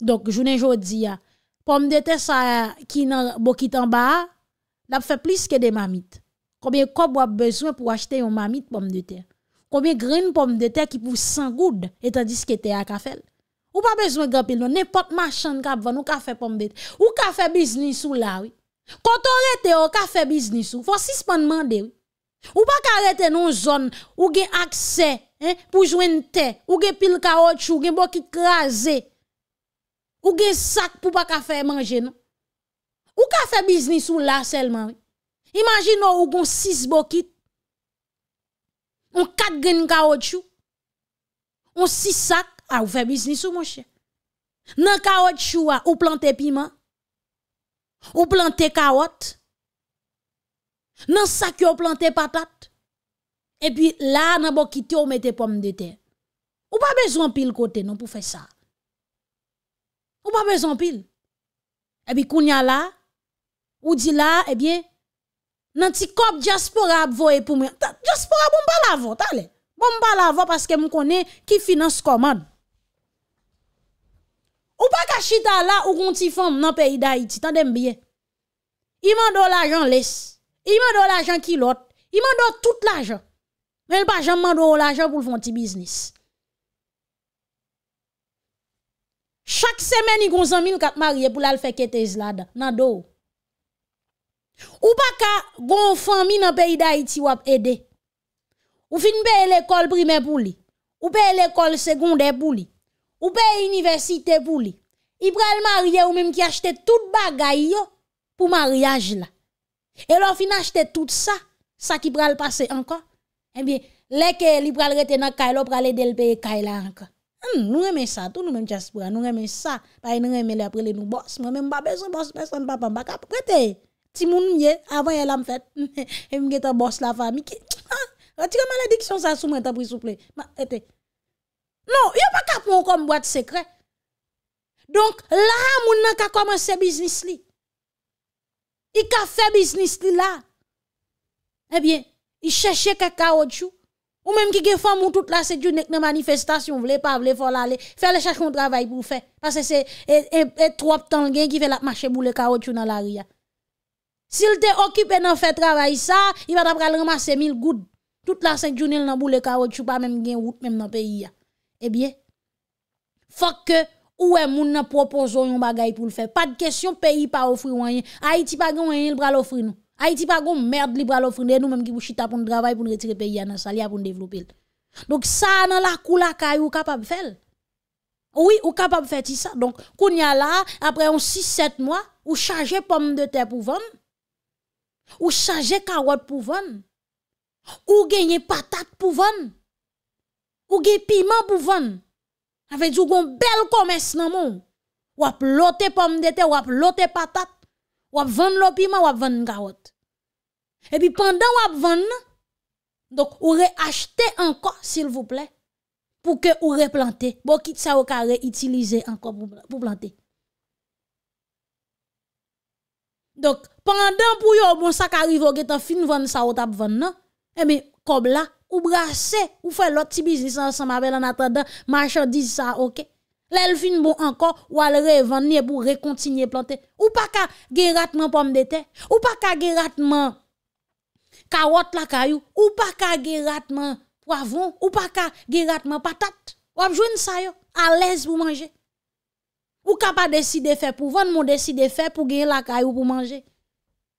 Donk, jounen jò di ya. Pomme de te sa ki nan bokit an ba a, dap fè plis ke de mamit. Koubyen kob wap bezwen pou achete yon mamit pomme de te. Koubyen gren pomme de te ki pou sangoud, etan diske te a kafel. Ou pa bezwen gampil non, nepot machan k ap vwane ou ka fè pomme de te. Ou ka fè biznis ou la wè. Konton rete ou ka fe biznis ou, fwa 6 pan mande ou. Ou pa ka rete nou zon ou ge akse pou jwen te, ou ge pil ka otchou, ou ge bok i kraze, ou ge sak pou pa ka fe manje nou. Ou ka fe biznis ou la selman. Imagin nou ou gon 6 bokit, ou 4 gen ka otchou, ou 6 sak, a ou fe biznis ou monshe. Nan ka otchou a ou plante piman. Ou plante kawot Nan sakyo plante patat E pi la nan bo kite ou mete pom de ten Ou pa bezon pil kote nou pou fe sa Ou pa bezon pil E pi kounya la Ou di la e bien Nan ti kop diaspora ap vo e pou mwen Diaspora bon ba la vo tale Bon ba la vo paske m konen ki finance koman Ou pa ka chita la ou kon ti fom nan peyi da iti, tan dem biye. Iman do l'ajan les, iman do l'ajan ki lot, iman do tout l'ajan. Men pa janman do l'ajan pou l'fon ti biznis. Chak semeni kon zanmil kat marye pou lal fekete zlada, nan do. Ou pa ka kon fom mi nan peyi da iti wap ede. Ou fin peye l'ekol prime pou li, ou peye l'ekol segonde pou li. Ou peye universite pou li. I pral marye ou menm ki achte tout bagay yo pou mariage la. E lo fin achte tout sa, sa ki pral pase anka. E eh biye, leke li pral rete nan kaye, lo pral e delpeye kaye la anka. Hmm, nou reme sa, tou nou menm jaspura. Nou reme sa, paye nou reme le aprele nou bosse. Mwenm mba beson bosse, beson mba bamba kap. Prete, ti moun mye, avon yel am fete. E mge ta bosse la fami ki. Ati ah, ka malediksyon sa soumen ta prisouple. Ma, ete. Non, a pas qu'à prendre comme boîte secret. Donc là on a commencé commencé business li. Il a fait business là. Eh bien, il cherchait quelqu'un caoutchouc. Ou même qui a femme ou tout là c'est une manifestation, vous manifestation, voulez pas voulez faut aller faire le chercher un travail pour faire parce que c'est trop temps gen qui fait la marcher boule caoutchouc dans la rue. S'il te occupé dans faire travail ça, il va le ramasser 1000 gouttes. Tout la c'est une boule caoutchouc pas même gen route même dans le pays eh bien faut que ou que moun nan proposon yon bagay pour le faire. Pas de question peyi pa ofri wanyen. Haiti pa gen wanyen l pral ofri nou. Haiti pa gen merd li pral ofri nou. vous menm ki pou chita pour le travay pou retirer retire peyi pou Donc ça dans la kou la êtes ou de faire. Oui, ou capable faire ça. Donc qu'on y a là après 6 7 mois ou des pomme de terre pour vendre ou des carotte pour vendre ou gagner patate pour vendre ou gen piment pour vendre. Avec du un bel commerce nan mon. Ou ap lote pomme de terre, ou ap lote patate, ou ap vendre le piment, ou ap vendre carotte. Et puis pendant ou ap vendre, donc ou acheté encore s'il vous plaît pour que ou replantez. Bon quitte ça ou carré réutiliser encore pour, pour planter. Donc pendant pour yo bon ça arrive ou gen fin vendre ça ou tap vendre non. Eh mais comme là ou brasser, ou faire l'autre petit business ensemble avec en attendant, marchandise ça, ok? L'elfin bon encore, ou elle revendre pour recontinuer planter. Ou pas qu'à ratement pomme de terre, ou pas qu'à ratement carotte la caillou, ou pas qu'à ratement poivron, ou pas qu'à ratement patate. Ou à jouer ça yo, à l'aise pour manger. Ou capable décider faire pour vendre, mon décider faire pour gagner la caillou pour manger.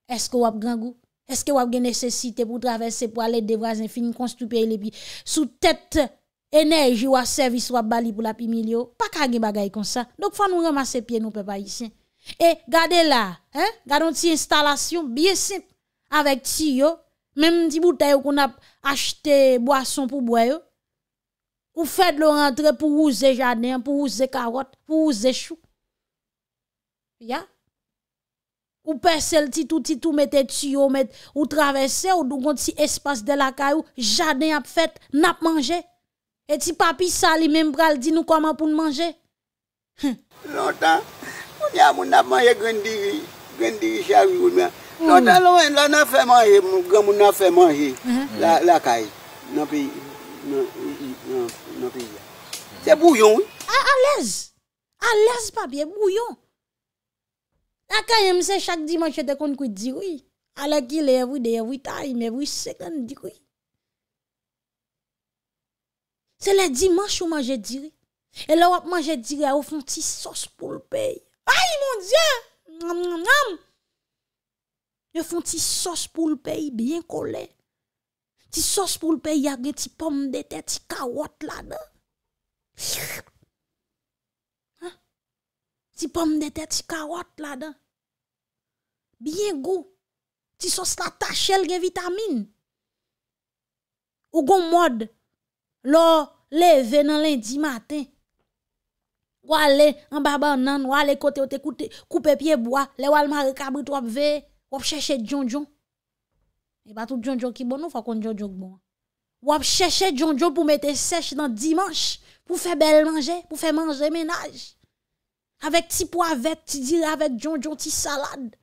Est-ce que ou a grand goût? Est-ce que vous avez nécessité pour traverser pour aller des voisins fini construire les puis sous tête énergie ou service ou bali pour la pimilio pas de gen bagay comme ça donc faut nous ramasser pieds, nous peuple haïtien et gardez là hein gardons installation bien simple avec tuyau même si bouteille qu'on a acheté boisson pour boire ou fait de rentrer pour user jardin pour user carotte pour user chou ya Ou perselle titou titou mette tsyo mette ou travesse ou dugon ti espas de lakay ou jane ap fet nap manje. Eti papi sali membral di nou kwa man pou nan manje. Non tan, moun ya moun nap manje gwen diri, gwen diri chawi ou mwen. Non hmm. tan lwen la nan fe manje, moun gen moun nan fe manje hmm. lakay. Nan pi, nan pi. Se bouyon. A lez, a lez papi e bouyon. A ka yon mse chak dimanche te kon kwe diwi. A la ki le evwi de evwi tay, me evwi se kan diwi. Se le dimanche ou manje diri. E lor ap manje diri, yo fon ti sos pou l pey. Ay mon diyan! Nnam nnam nnam! E yo fon ti sos pou l pey, biyen kolè. Ti sos pou l pey, yagè ti pomme de te, ti kawot la de. Shhh! Ti pomme de tè, ti karot la dan. Biye gou. Ti sos la tachel gen vitamine. Ou goun mwad. Lo le ve nan lendi maten. Wale, an baba nan, wale kote ote kute, koupe pie bwa, le wal ma rekabrit wap ve, wap chèche djon djon. E batou djon djon ki bon ou fakon djon djon bon. Wap chèche djon djon pou mette sèche nan dimanche, pou fè bel manje, pou fè manje menaj. avec petit poivette, tu dirais, avec John John, petit salade.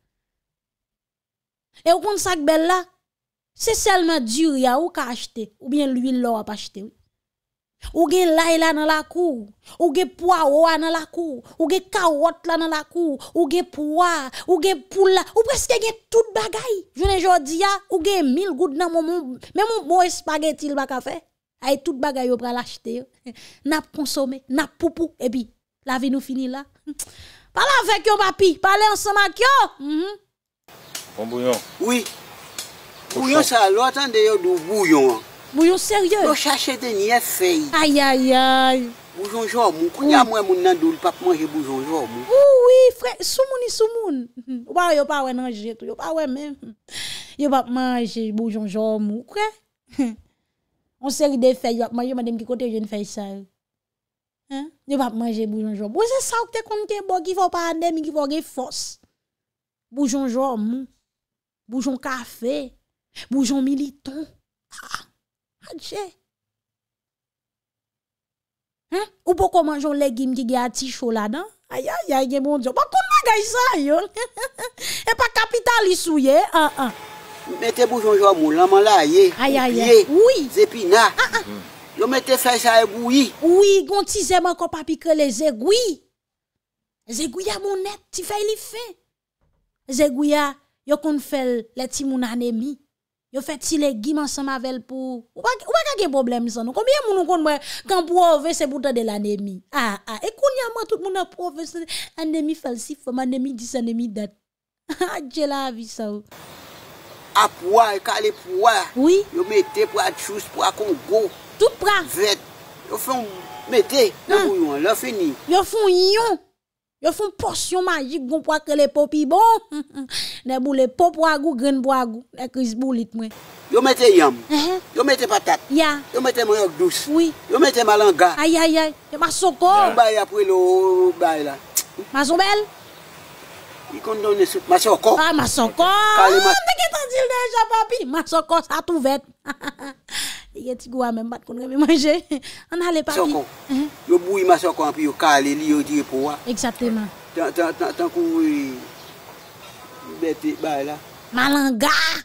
Et au compte ça belle là, c'est seulement du riz ou qu'a acheté, ou bien l'huile là pas acheté. Oui. Ou gen l'ail là dans la cour, ou gen poireau dans la cour, ou gen carotte là dans la cour, ou gen pois, ou gen poula, ou presque gen tout bagay. Journée jodi a, ou gen 1000 gouttes dans mon même mon bon spaghetti le café, fait. ait tout bagay yo pral acheter. n'a consommer, n'a poupou et puis la vie nous finit là. Hmm. Pala avèk yon papi, pale ansama kyo Bon bouyon Oui Bouyon sa lò, tan de yon dou bouyon Bouyon seryò Yon chache de nye fey Boujon jò mou, kou nyam wè moun nan dou Yon pap manje boujon jò mou Sou mouni, sou moun Yon pa wè nan jetou, yon pa wè men Yon pap manje boujon jò mou On seryò de fey Yon ap manje madèm ki kote yon fey sal Yon pa manje boujonjwa moun. Mwen se sa ou te konm te bo ki fo pa ande, mi ki fo ge fos. Boujonjwa moun. Boujon kafe. Boujon militon. Ah, adje. Ou pou komanjwa legim ki ge ati chola dan? Aya ya ye moun diyo. Bakon magay sa yon. E pa kapitalis ah, ah. ou ye. Mwen te boujonjwa moun. Laman la ye. Aya ya ye. Zepina. Aya ya ye. Yo mette fè sa egoui. Ouwi, gonti zèman kop apike le zègoui. Zègoui ya mounet, ti fè li fè. Zègoui ya, yo kon fè lè ti moun anemi. Yo fè ti lè gimansan mavel pou. Ouwa kage problem san nou? Komiye mounon kon mwen, kan pou ouve se boutan de l'anemi? Ha, ha, ekoun ya moun tout moun anemi fè l'sifou, anemi dis, anemi dat. Ha, ha, jè la avisa ou. A pouwa, yo e kalè pouwa, yo mette pou adjous pou akongou. Toute pran. Vet. Yo fon mette. Yo fon yon. Yo fon porsyon magik. Gon pwa ke le popi bon. Ne bou le pop wagou, gren wagou. Yo mette yon. Yo mette patat. Yo mette mwenyok dous. Yo mette malanga. Ay, ay, ay. Masoko. Maso bel. Masoko. Ah, masoko. Ah, deke tan dil deja papi. Masoko, sa tou vet. Ha, ha, ha. Yon mhm. bou yon masokon pi yon kalen li yon diye pouwa. Eksateman. Tan kon yon e, bete bay la. Malangar.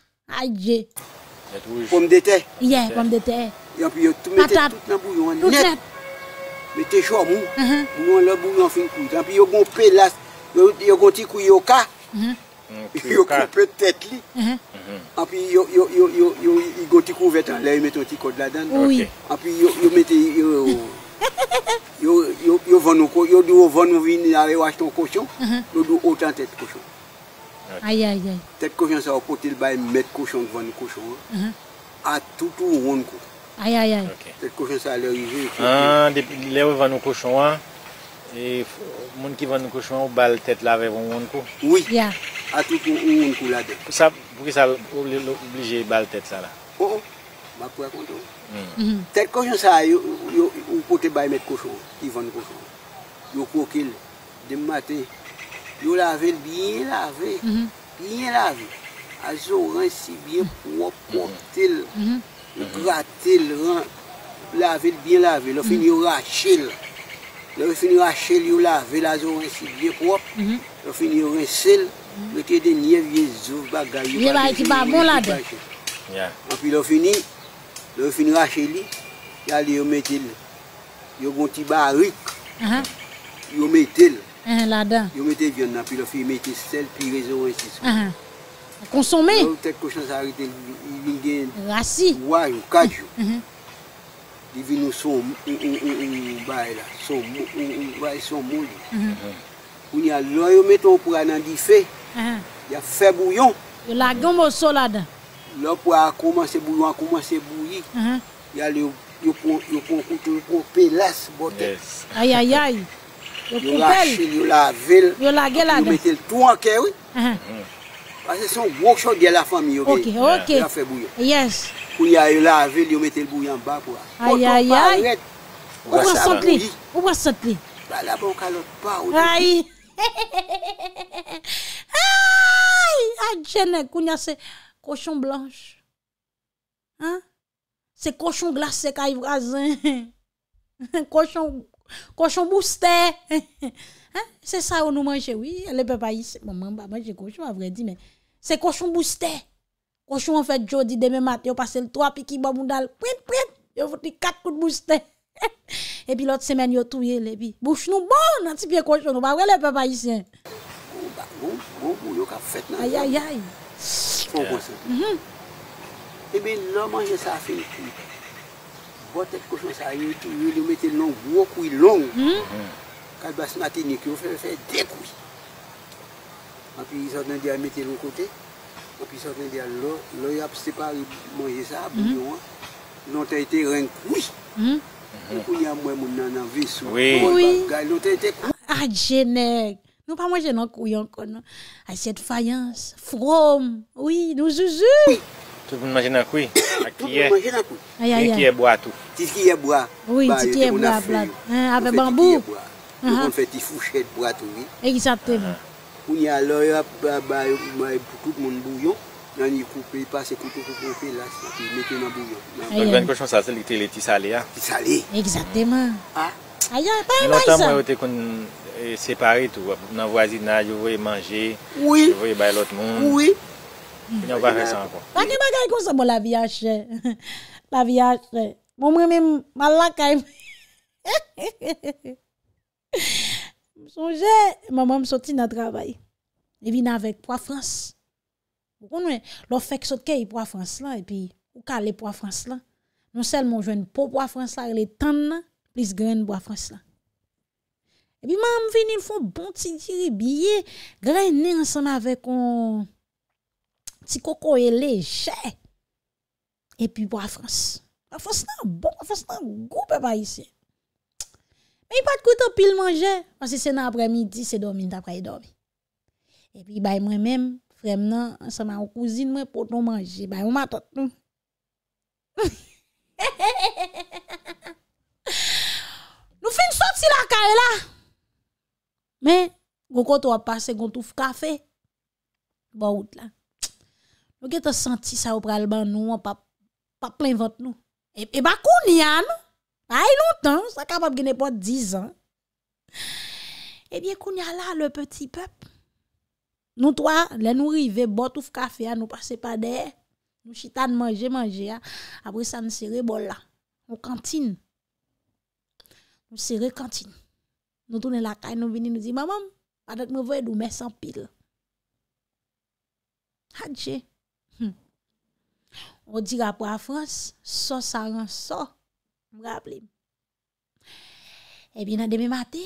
Aje. Kom dete. Ye. Kom dete. Yon pi yon mette tout nan bou yon. Net. Mette chomou. Moun la mhm. bou yon fin kou. Tan pi yon goun pelas. Yon goun ti kou yon ka. Yon. Mhm. yo kouprèw tèt li mhm. Mhm. api yo yo yo yo yo yo go tiko vèt an le yo met o tiko dladan api yo yo met e yo yo yo yo yon mèt kouchon kou fan kouchon a toutou yon kou ay ay ay an depi le yo yon kouchon an moun ki fan kouchon ou bal tèt la ve yon kou oui A toutou, ou yon kou la dek. Pou ki sa oblige bal tet sa la? Oh, oh. Ou ou, ba prekontou. Hmm. Hmm. Tet kou jonsa, yo kote bay met kouchou, ki van kouchou. Yo kou kil, dem maten, yo lave, biye lave, hmm. biye lave, a zo ran si biye prop, prop til, gra til, lave, biye lave, lo fin yon rachil, lo fin yon rachil, yo lave, la zo ran si biye prop, lo fin yon rachil, Mwen te den ye vye zo bagay Ye bay te ba bon lade An pi lo fin ni Lo fin ni rache li Yale yo metel Yo gonti ba rik Yo metel Yo metel vyona An pi lo fin meyte sel pi rezon Konsome Lote koshansare te Yive gen rasi Divin ou son Bade son moun Pounyan lo yo meton Pouwa nan di fe Uh-huh. Ya fe bouyon Yo lagyon mwosou la da Lo pou a kouman se bouyon A kouman se bouyi Yo pou pelas bote Yo rachil yo la vel Yo metel tou ankewi Ase son wok chot De la fami yo be Yo a fe bouyon Kou ya yo la vel yo metel bouyon ba pou a Ou a satli Ou a satli Hehehehe Ayy, adjenè, kounya se koshon blanche. Se koshon glase kwa ivrazen. Koshon, koshon boustè. Se sa ou nou manje, oui, le pepa yise. Maman, maman, jè koshon avre di, men. Se koshon boustè. Koshon an fèd jodi demè mat, yo pase l'tou api ki babou dal. Pwit, pwit, yo foti kat kout boustè. Epi lot semen yo tou yele, epi. Bouch nou bon, an ti piye koshon nou. Ba, wè le pepa yise. Oou, ba, ou. Bon, moun yo ka fèt nan yon. Ayayay. Sik. Fon konsen. Mhm. E Mh. Ebe, lò manje sa fè yon kou. Bote kou chan sa yon yon yon yon yon metè yon yon kou mhm. yon kou yon. Mh. Kaj bas natè yon yon yon fè yon fè yon dè kou yon. Anpè yon sot nan diya metè yon kote. Anpè yon sot nan diya lò. Lò yon ap separe yon manje sa. Mh. Mh. Mh. Mh. Mh. Mh. Mh. Mh. Mh. Mh. Mh Nous pas manger non couille encore non. Assiette faïence, from. Oui, nous juju. Tout le monde mange dans couille. Qui est Aïe bah, hein, Qui est bois tout. Qui est bois. Oui, qui est bois plat. avec bambou. On fait des fouchettes bois tout oui. Exactement. Uh-huh. On y a l'œil pour tout le monde bouillon. On y coupe, passe couteau coupe coupe là, puis mettez dans bouillon. Donc il y a une question, ça c'est le petit salé. Petit hein. salé. Exactement. Ah. Aïe, pas mal ça. Longtemps moi j'étais E separe tou wap, nan wazina, jwoy manje, jwoy bay lot moun, mwen yon wak resan wap. Pake bagay kon sebo la viache, la viache, moun mwen men mal lakay mwen. Mwen sonje, maman msoti nan travay, e mwen vina vek Pwa Frans. Mwen kon wè, lò fek sotke yi Pwa Frans la, epi ou ka non e le Pwa Frans la. Mwen sel mwen jwen pou Pwa Frans la, mwen jwen pou Pwa Frans la, lè tan nan lis gren Pwa Frans la. E pi mam veni nou foun bon ti diri biye, grene ansan avèk on ti koko e leje. E pi pou a Frans. A Frans nan bon, a Frans nan goup e ba yise. Me yi pat koutan pil manje, ansi sen apre midi, se domine apre yi domi. E pi bay mwen mèm, frem nan ansan an kouzine mwen poton manje, bay mwen matot nou. Nou fin sot si la kare la, Men, gwo koto wap pase gwo touf kafe. Bo out la. Mwen ke te senti sa wap pral ban nou, wap pa plen vot nou. E, e ba koun ya nou. Ay lontan, sa kapap genepot dizan. E bien koun ya la le peti pep. Nou toa, le nou rive, bo touf kafe ya, nou pase pa der. Nou chitan manje manje ya. Apre sa nou sere bol la. Nou kantin. Nou sere kantin. Nou tounen la kay, nou vini nou zi, mamam, padat me vwe dou mes an pil. Hadje. Hmm. Ou di rapou a Frans, so sa ran so, mga aple. E eh pi nan deme mati.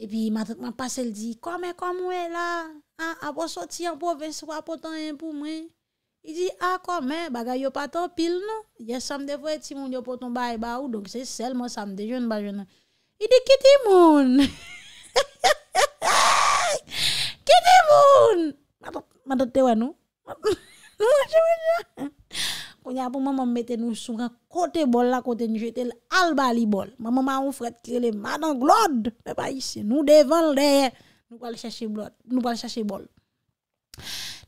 E pi mati akman pasel zi, kwa mwen kwa mwen la? Apo soti an pou ven, sou apotan yon pou mwen. I di akome ah, bagay yo paton pil nou Ye samde fwe ti moun yo poton ba e ba ou Donk se sel moun samde joun ba joun an I di kiti moun Kiti moun Matote te wè nou Konye apou maman mette nou souk an Kote bol la kote njete al bali bol Maman maman ou fwet kirele Madan glod Nupal chache bol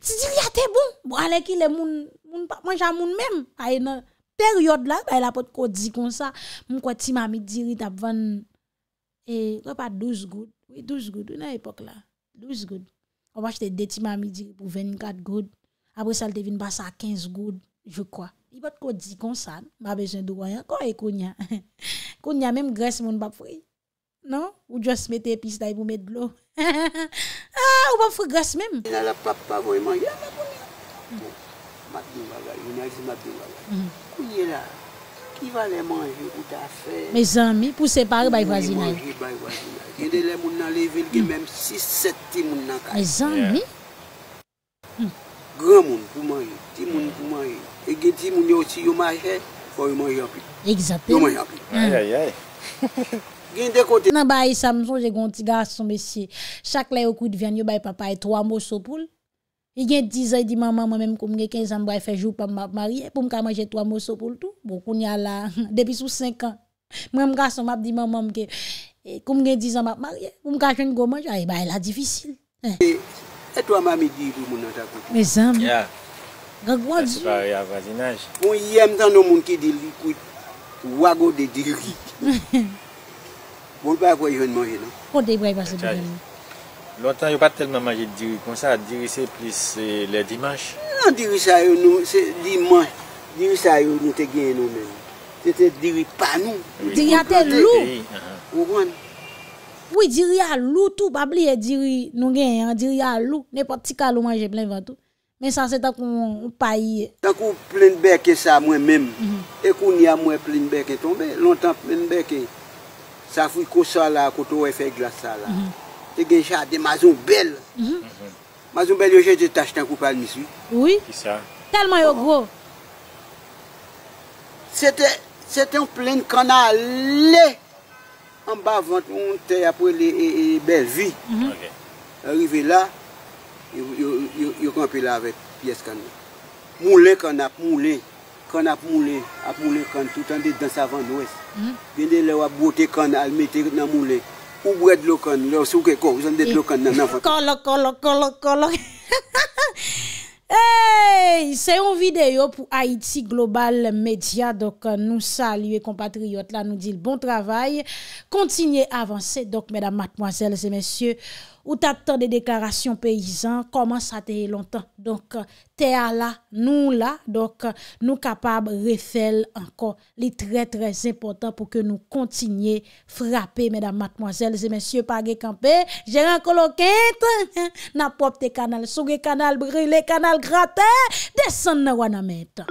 Ti eh, diri ate bon, bo ale ki le moun, moun pa manja moun men, ay e nan peryode la, bay e la pot ko di kon sa, moun kwa ti mami diri tap van, e, kwa pa 12 goud, 12 goud, wè nan epok la, 12 goud, oba chete de ti mami diri pou 24 goud, apre sal te vin basa 15 goud, je kwa, i pot ko di kon sa, ba besen dowayan, kon e konya, konya menm gres moun pa fwey. Non? Ou jas met epis da yi vou met blo ah, Ou wap fwe gas mem Mwenye la pap pa voy manye Mwenye la Ki va le manje Mwenye la Mwenye la Mwenye la Mwenye la Nan bayi Samson, jè gonti gasson mesye, chak la yo kout vyan yo bayi papa e 3 moussopoul. Bon, y eh, gen dizay di mama mèm koum gen 15 an bayi fejou pa mbap mari, pou mka manje 3 moussopoul tou. Mpou koun ya la, depi sou 5 an. Mwen mga som ap di mama mke, koum gen dizay mbap mari, pou mka jen go manje, a y ba y la difisil. E to a mami di kou moun anta kout. Me zan. Ya. Ga gwa di yo. E sou bari avazinaj. Mwen yèm tan nou moun ki di likwit, wago de diri. He he he. Bon pa kwa yon manje nan. Kon te yon manje kwa se di manje nan. Lontan yon pa telman manje diri kon sa, diri se plis eh, le dimanche? Nan diri sa yon nou, se dimanche, diri sa yon nou te genye nou men. Se te diri pa nou. Diri a tel lou? Ou kwan? Ou diri a lou tou, pa bli e diri nou genye. Diri a lou, ne pati ka lou manje plen vato. Men san se takon pa yi. Takon plen beke sa mwen men. Mhm. E kon ya mwen plen beke tombe, lontan plen beke. Sa fwi kosa la, koto we fe glasa la. Te genja de mazon bel. Mazon bel yoje de tach tan koupal misi. Oui. Ki sa. Telman yo gro. Se te, se te ou plen kan ale. An ba vant, ou te apre li bel vi. Ok. Arrive la, yo kampi la ave piyes kan me. Mou le kan ap, mou le. kan a moulen, a moulen kan tout en dedans dan savan noues. Mm. Gende le wap bote kan al mette nan moulen. Ou bwed lo kan, le souke ko, zan det lo kan nan nan fan. Kolo, kolo, kolo, kolo. hey, c'est une vidéo pour Haïti Global Media. Donc, nous saluons compatriotes là, nous disons bon travail. Continuez à avancer. Donc, mesdames, mademoiselles et messieurs, ou tapte de deklarasyon peyizan, koman sa teye lontan. Donk, teya la, nou la, donk, nou kapab refel ankon li tre-trez impotant pou ke nou kontinye frape, mèdam matmozèl, zè mèsyè pa ge kampe, jèran kolokènt, napop te kanal, souge kanal, brile kanal, grate, desan nan wana mèntan.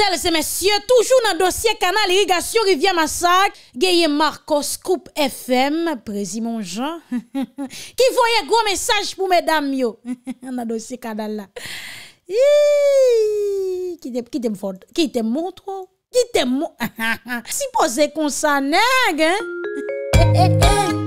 Sèl sè mèsyè, toujou nan dosye kanal Irrigasyon Rivière Massac Geyè Marcos Coupe FM Prezi moun jan Ki voyè gwo mesaj pou mèdame yo Nan dosye kanal la Kite mwotro Kite mwotro Si pose kon sa nèg He he he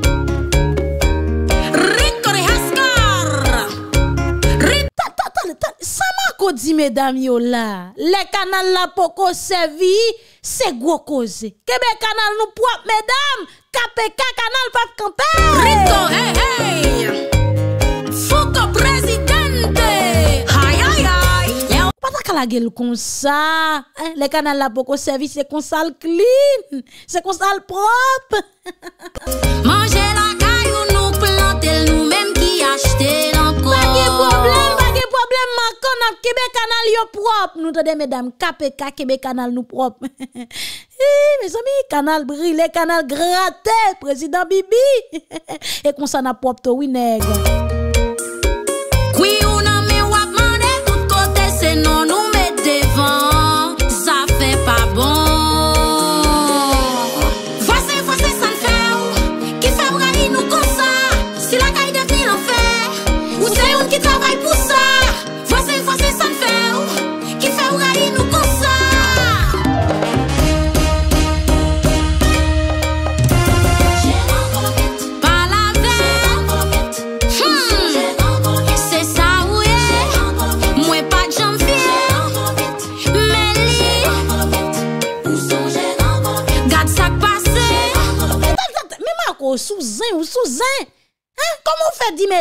Ko di medam yola, le kanal la poko sevi se gwo koze. Kebe kanal nou pwap medam, kape ka kanal pa fkante. Rito, hey, hey, foko prezidente, hay, hay, hay. Patak ala gel kon sa, le kanal la poko sevi se kon sal klin, se kon sal prop. Mange la kayo nou plantel nou menm ki achte lankon. Pa ge bo blamba. Kibè kanal yo prop, nou tade medam, KPK, Kibè kanal nou prop. E, eh, mes ami, kanal brilè, kanal gratè, prezident Bibi. E konsan aprop to, wineg.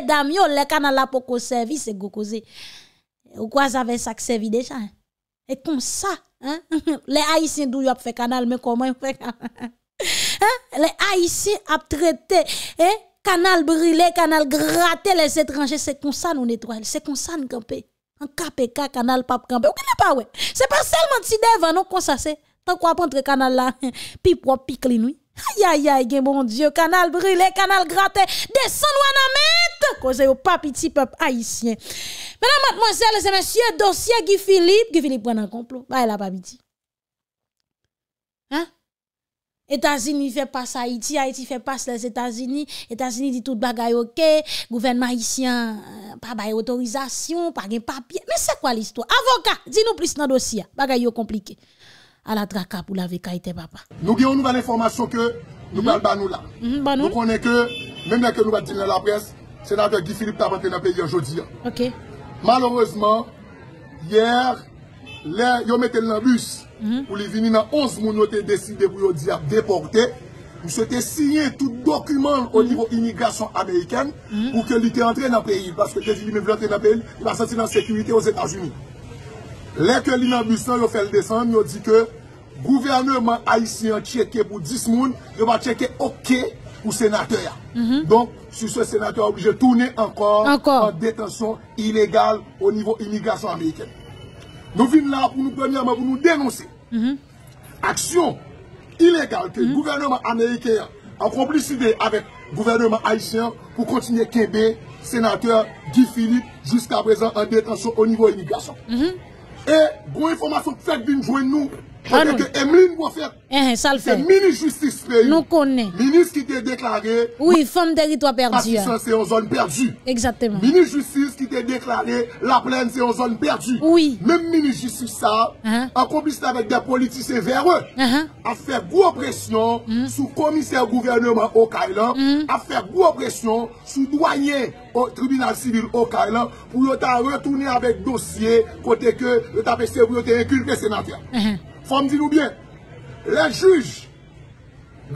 mesdames, yo, le canal là pour service et qu'on Ou quoi, ça avait ça servi déjà? Hein? Et comme ça, hein? les Haïtiens d'où ont fait canal, mais comment ils fait hein? Les Haïtiens ont traité, hein? Canal brûlé, canal gratté, les étrangers, c'est comme ça nous nettoyer, c'est comme ça nous camper. En KPK, canal pas camper. Ou pas, ouais? C'est pas seulement si devant, non, comme ça, c'est. Tant qu'on prendre canal là, puis propre, puis clean, Aïe aïe aïe, bon Dieu, canal brûlé, canal gratté, descend an en cause au papi petit peuple haïtien. Mesdames, mademoiselles et messieurs, dossier Guy Philippe, Guy Philippe prend un complot, bah la papi dit. Hein? États-Unis fait passe Haïti, Haïti fait passe les États-Unis, États-Unis dit tout bagay OK, gouvernement haïtien euh, pas d'autorisation autorisation, pas gen papier. Mais c'est quoi l'histoire? Avocat, dis-nous plus dans dossier, bagay yo compliqué à la DRACA pour la VKIT, papa. Nous avons une information que nous hmm? parlons là. Hmm, bah nous connaissons que, même que nous avons dit dans la presse, sénateur Guy Philippe a rentré dans le pays aujourd'hui. Malheureusement, hier, il ils ont mis dans le bus hmm? pour les venir dans 11 personnes qui décidé pour déporter. Nous souhaitons signer tout document au niveau immigration américaine pour que était entre dans le pays. Parce que les États-Unis veulent entrer dans le pays, il va sentir dans la sécurité aux États-Unis. Lorsque l'inambition, a fait le descendre, il dit que le gouvernement haïtien checké pour 10 personnes, il va checker OK pour le sénateur. Mhm. Donc, sur ce sénateur, obligé de tourner encore, en détention illégale au niveau immigration américaine. Nous venons là pour nous, dénoncer. l'action mhm. Action illégale que le mhm. gouvernement américain en complicité avec le gouvernement haïtien pour continuer à sénateur Guy Philippe jusqu'à présent en détention au niveau immigration. l'immigration. E, gwen informasyon tsek vin jwen nou. C'est Que Emeline doit faire. ça eh, eh, le fait. ministre justice pays. Nous Ministre qui t'a déclaré. Oui, femme territoire perdu. Hein. c'est une zone perdue. Exactement. Ministre justice qui t'a déclaré la plaine c'est une zone perdue. Oui. Même ministre justice ça, en uh-huh. complice avec des politiciens véreux, a uh-huh. fait gros pression sur mm. sous commissaire gouvernement au Kailan, a mm. fait gros pression sous douanier au tribunal civil au Kailan pour retourner avec dossier côté que le tapé pour inculpé sénateur. Uh-huh faut me dire bien. Les juges,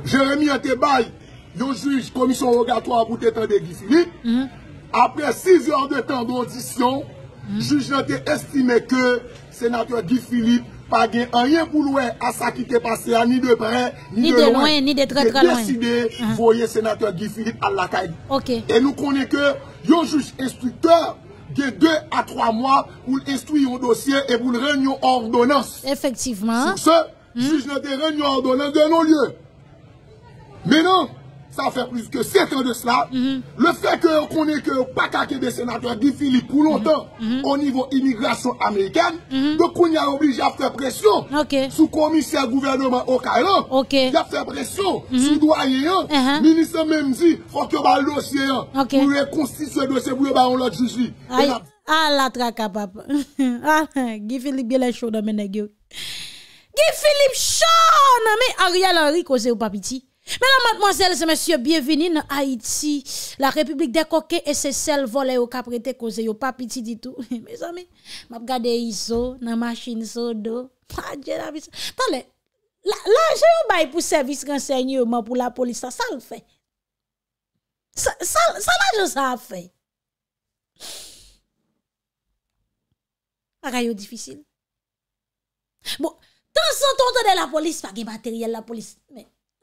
Jérémy a été un juge, commission rogatoire pour t'étendre Guy Philippe. Mhm. Après six heures de temps d'audition, le mhm. juge a estimé que le sénateur Guy Philippe n'a pas rien pour lui à ce qui s'est passé, ni de près, ni, de, loin, ni de très très loin. Il a décidé de mhm. voyer le sénateur Guy Philippe à la Et nous connaissons que le juge instructeur, a deux à trois mois pour instruire un dossier et pour le réunion ordonnance. Effectivement. Sur ce, juge n'a réunion ordonnance de non Mais non sa fe plis ke setan de sla, mm-hmm. le fe konen ke w pa kake de senatwa gifili pou lontan mm-hmm. o nivou imigrasyon Amerikan, mm-hmm. do konen oblij ya fe presyon sou komisyen gouvernoman Okaylan, ya fe presyon sou doayen, minister Memzi, Fokyo Baldosye, mou re konstit se dosye bou yon baron lò jizvi. A la tra kapap. Ah, gifili biye lè chou nan menè gyo. Gifili chou nan menè a ria lò rikose ou papiti. Mè la matman zèl se mè sye biye vini nan Haiti. La republik bon, de Koke e se sel vole yo ka prete koze yo papiti di tou. Mè zami, map gade yi zo nan machin zo do. Pane, la jè yo bay pou servis rensegny yo man pou la polis sa sal fè. Sa la jè sa fè. A ganyo difisil. Bon, tan son tonto de la polis pa gen materyel la polis.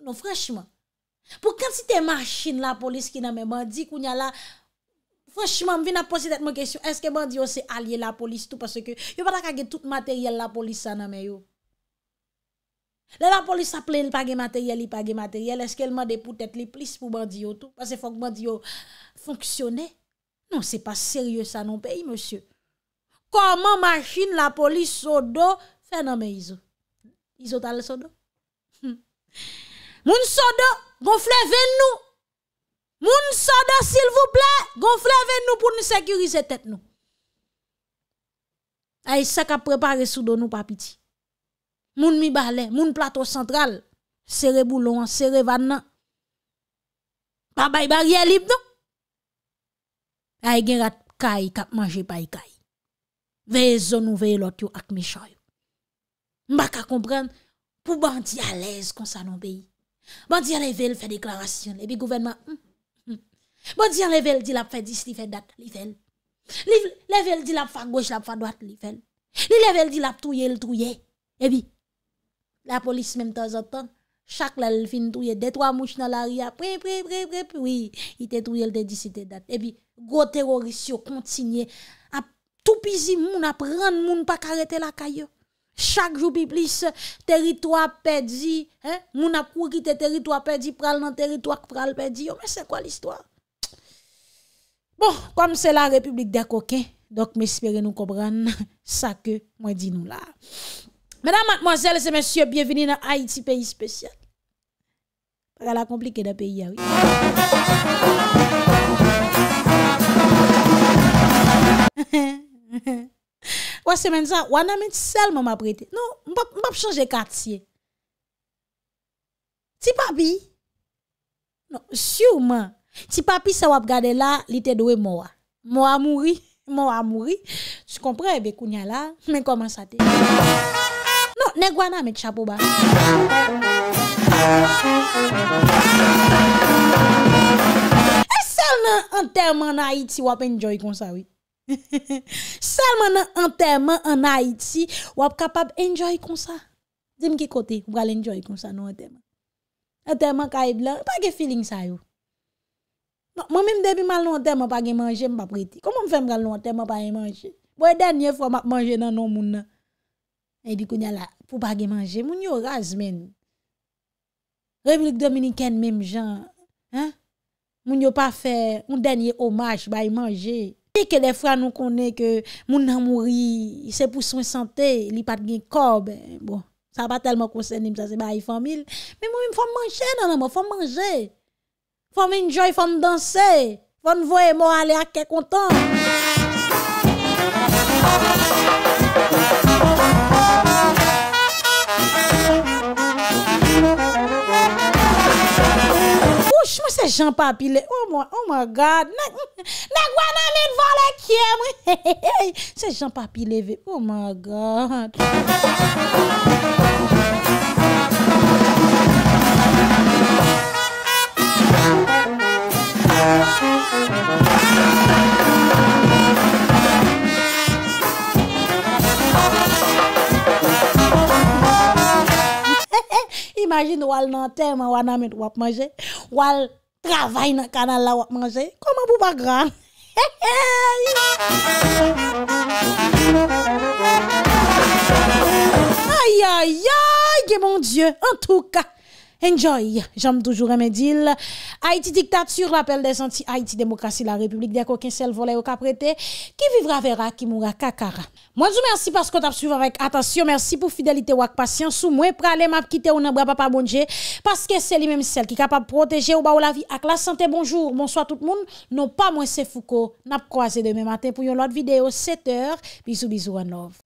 Non, franschman, pou kan si te machine la polis ki nan men bandi, kou nye la, franschman, m vin a posi det mwen kesyon, eske bandi yo se alye la polis tout, parce ke non, yo pata kage tout materyel la polis sa nan men yo. Le la polis sa ple, li page materyel, li page materyel, eske el mande pou tet li plis pou bandi yo tout, parce fok bandi yo oh, fonksyone. Non, se pa serye sa nan peyi, monsye. Koman machine la polis sodo, fè nan men izo. Izo tal sodo? Hmm. Moun soda, gonfle ven nous. Moun soda, s'il vous plaît, gonfle ven nous pour nous sécuriser tête nous. Aïe, ça qu'a préparé sous nous, pas petit. Moun mi balai, moun plateau central, serre boulon, serre vanne. Pas bay barrière libre non. Aïe, gen rat kay kap manger pay kay. Veye zon ou veye lot yo ak méchant yo. Mbaka ka comprendre pour bandi à l'aise comme ça non pays. Bon diyan level fè deklarasyon, ebi gouvenman, hmm, hmm. bon diyan level di la fè dis, li fè dat, li fè, level di la fè goche, la fè doat, li fè, li level di la fè touye, li touye, ebi, la polis menm tazantan, chak lal fin touye, detwa mouch nan la ria, pri, pri, pri, pri, pri, ite touye l de dis, ite dat, ebi, go terorist yo kont sinye, ap tou pizi moun, ap ran moun pa karete la kayo. Chak joupi plis, teritwa pedi, moun ap kou ki te teritwa pedi pral nan teritwa k pral pedi, yo men se kwa l'histoire? Bon, kom se la Republik de Koke, dok me espere nou kobran sa ke mwen di nou la. Mèdam matmozèl, se mèsyè, biyeveni nan Haiti, peyi spesyal. Paral la komplike de peyi ya wè. He he he he Wase men zan, wana men sel man ma prete. Non, mbap chanje katiye. Ti papi? Non, souman. Ti papi se wap gade la, li te dowe mowa. Mowa mouri. Mowa mouri. Tu kompre e be kounya la. Men koman sa te? Non, negwana men tchapo ba. E sel nan anterman ay ti wap enjoi konsa wite. Salman an anterman an a it si Wap kapab enjoy kon sa Zim ki kote pou bral enjoy kon sa nou anterman Anterman ka e blan Pa ge feeling sa yo non, Mwen menm debi mal anterman pa ge manje Mwen pa prete Koman mwen mwen mwen anterman pa ge manje Mwen denye fwa manje nan nou moun Mwen bi kounye la pou pa ge manje Mwen yo razmen Republik Dominiken menm jan Mwen yo pa fe Mwen denye omache ba ge manje Et que des fois, nous connaissent, que mon mouri, c'est pour son santé, il n'y a pas de corps. Ben, bon, ça pas tellement concerné, ça c'est ma famille. Mais moi, il faut manger, non, non, il faut manger. Il faut enjoy, il faut me danser. Il faut me voir, moi, aller à quelque content. Se chan papi leve. Oh, oh my god. Nè gwa nanmen vò lè kèm. Se chan papi leve. Oh my god. Imagine wòl nan tem an wò nanmen wòp manje. Wòl. Ravay nan kanal la wak manje, koman pou bagran. He he! Ay ay ay, gen mon die, an tou ka! Enjoy! J'aime toujou remedil. Haiti diktat sur l'apel des anti-Haiti demokrasi la republik. Dekou ken sel vole ou ka prete. Ki vivra vera, ki moura kakara. Mwen zou mersi paskot ap suivan vek. Atasyon mersi pou fidelite wak pasyans. Sou mwen pralem ap kite ou nan bra pa pa bondje. Paske sel li menm sel ki kapap proteje ou ba ou la vi ak la sante. Bonjou, monswa tout moun. Non pa mwen se fouko. Nap kwaze deme maten pou yon lot videyo. Seteur, bizou-bizou anov.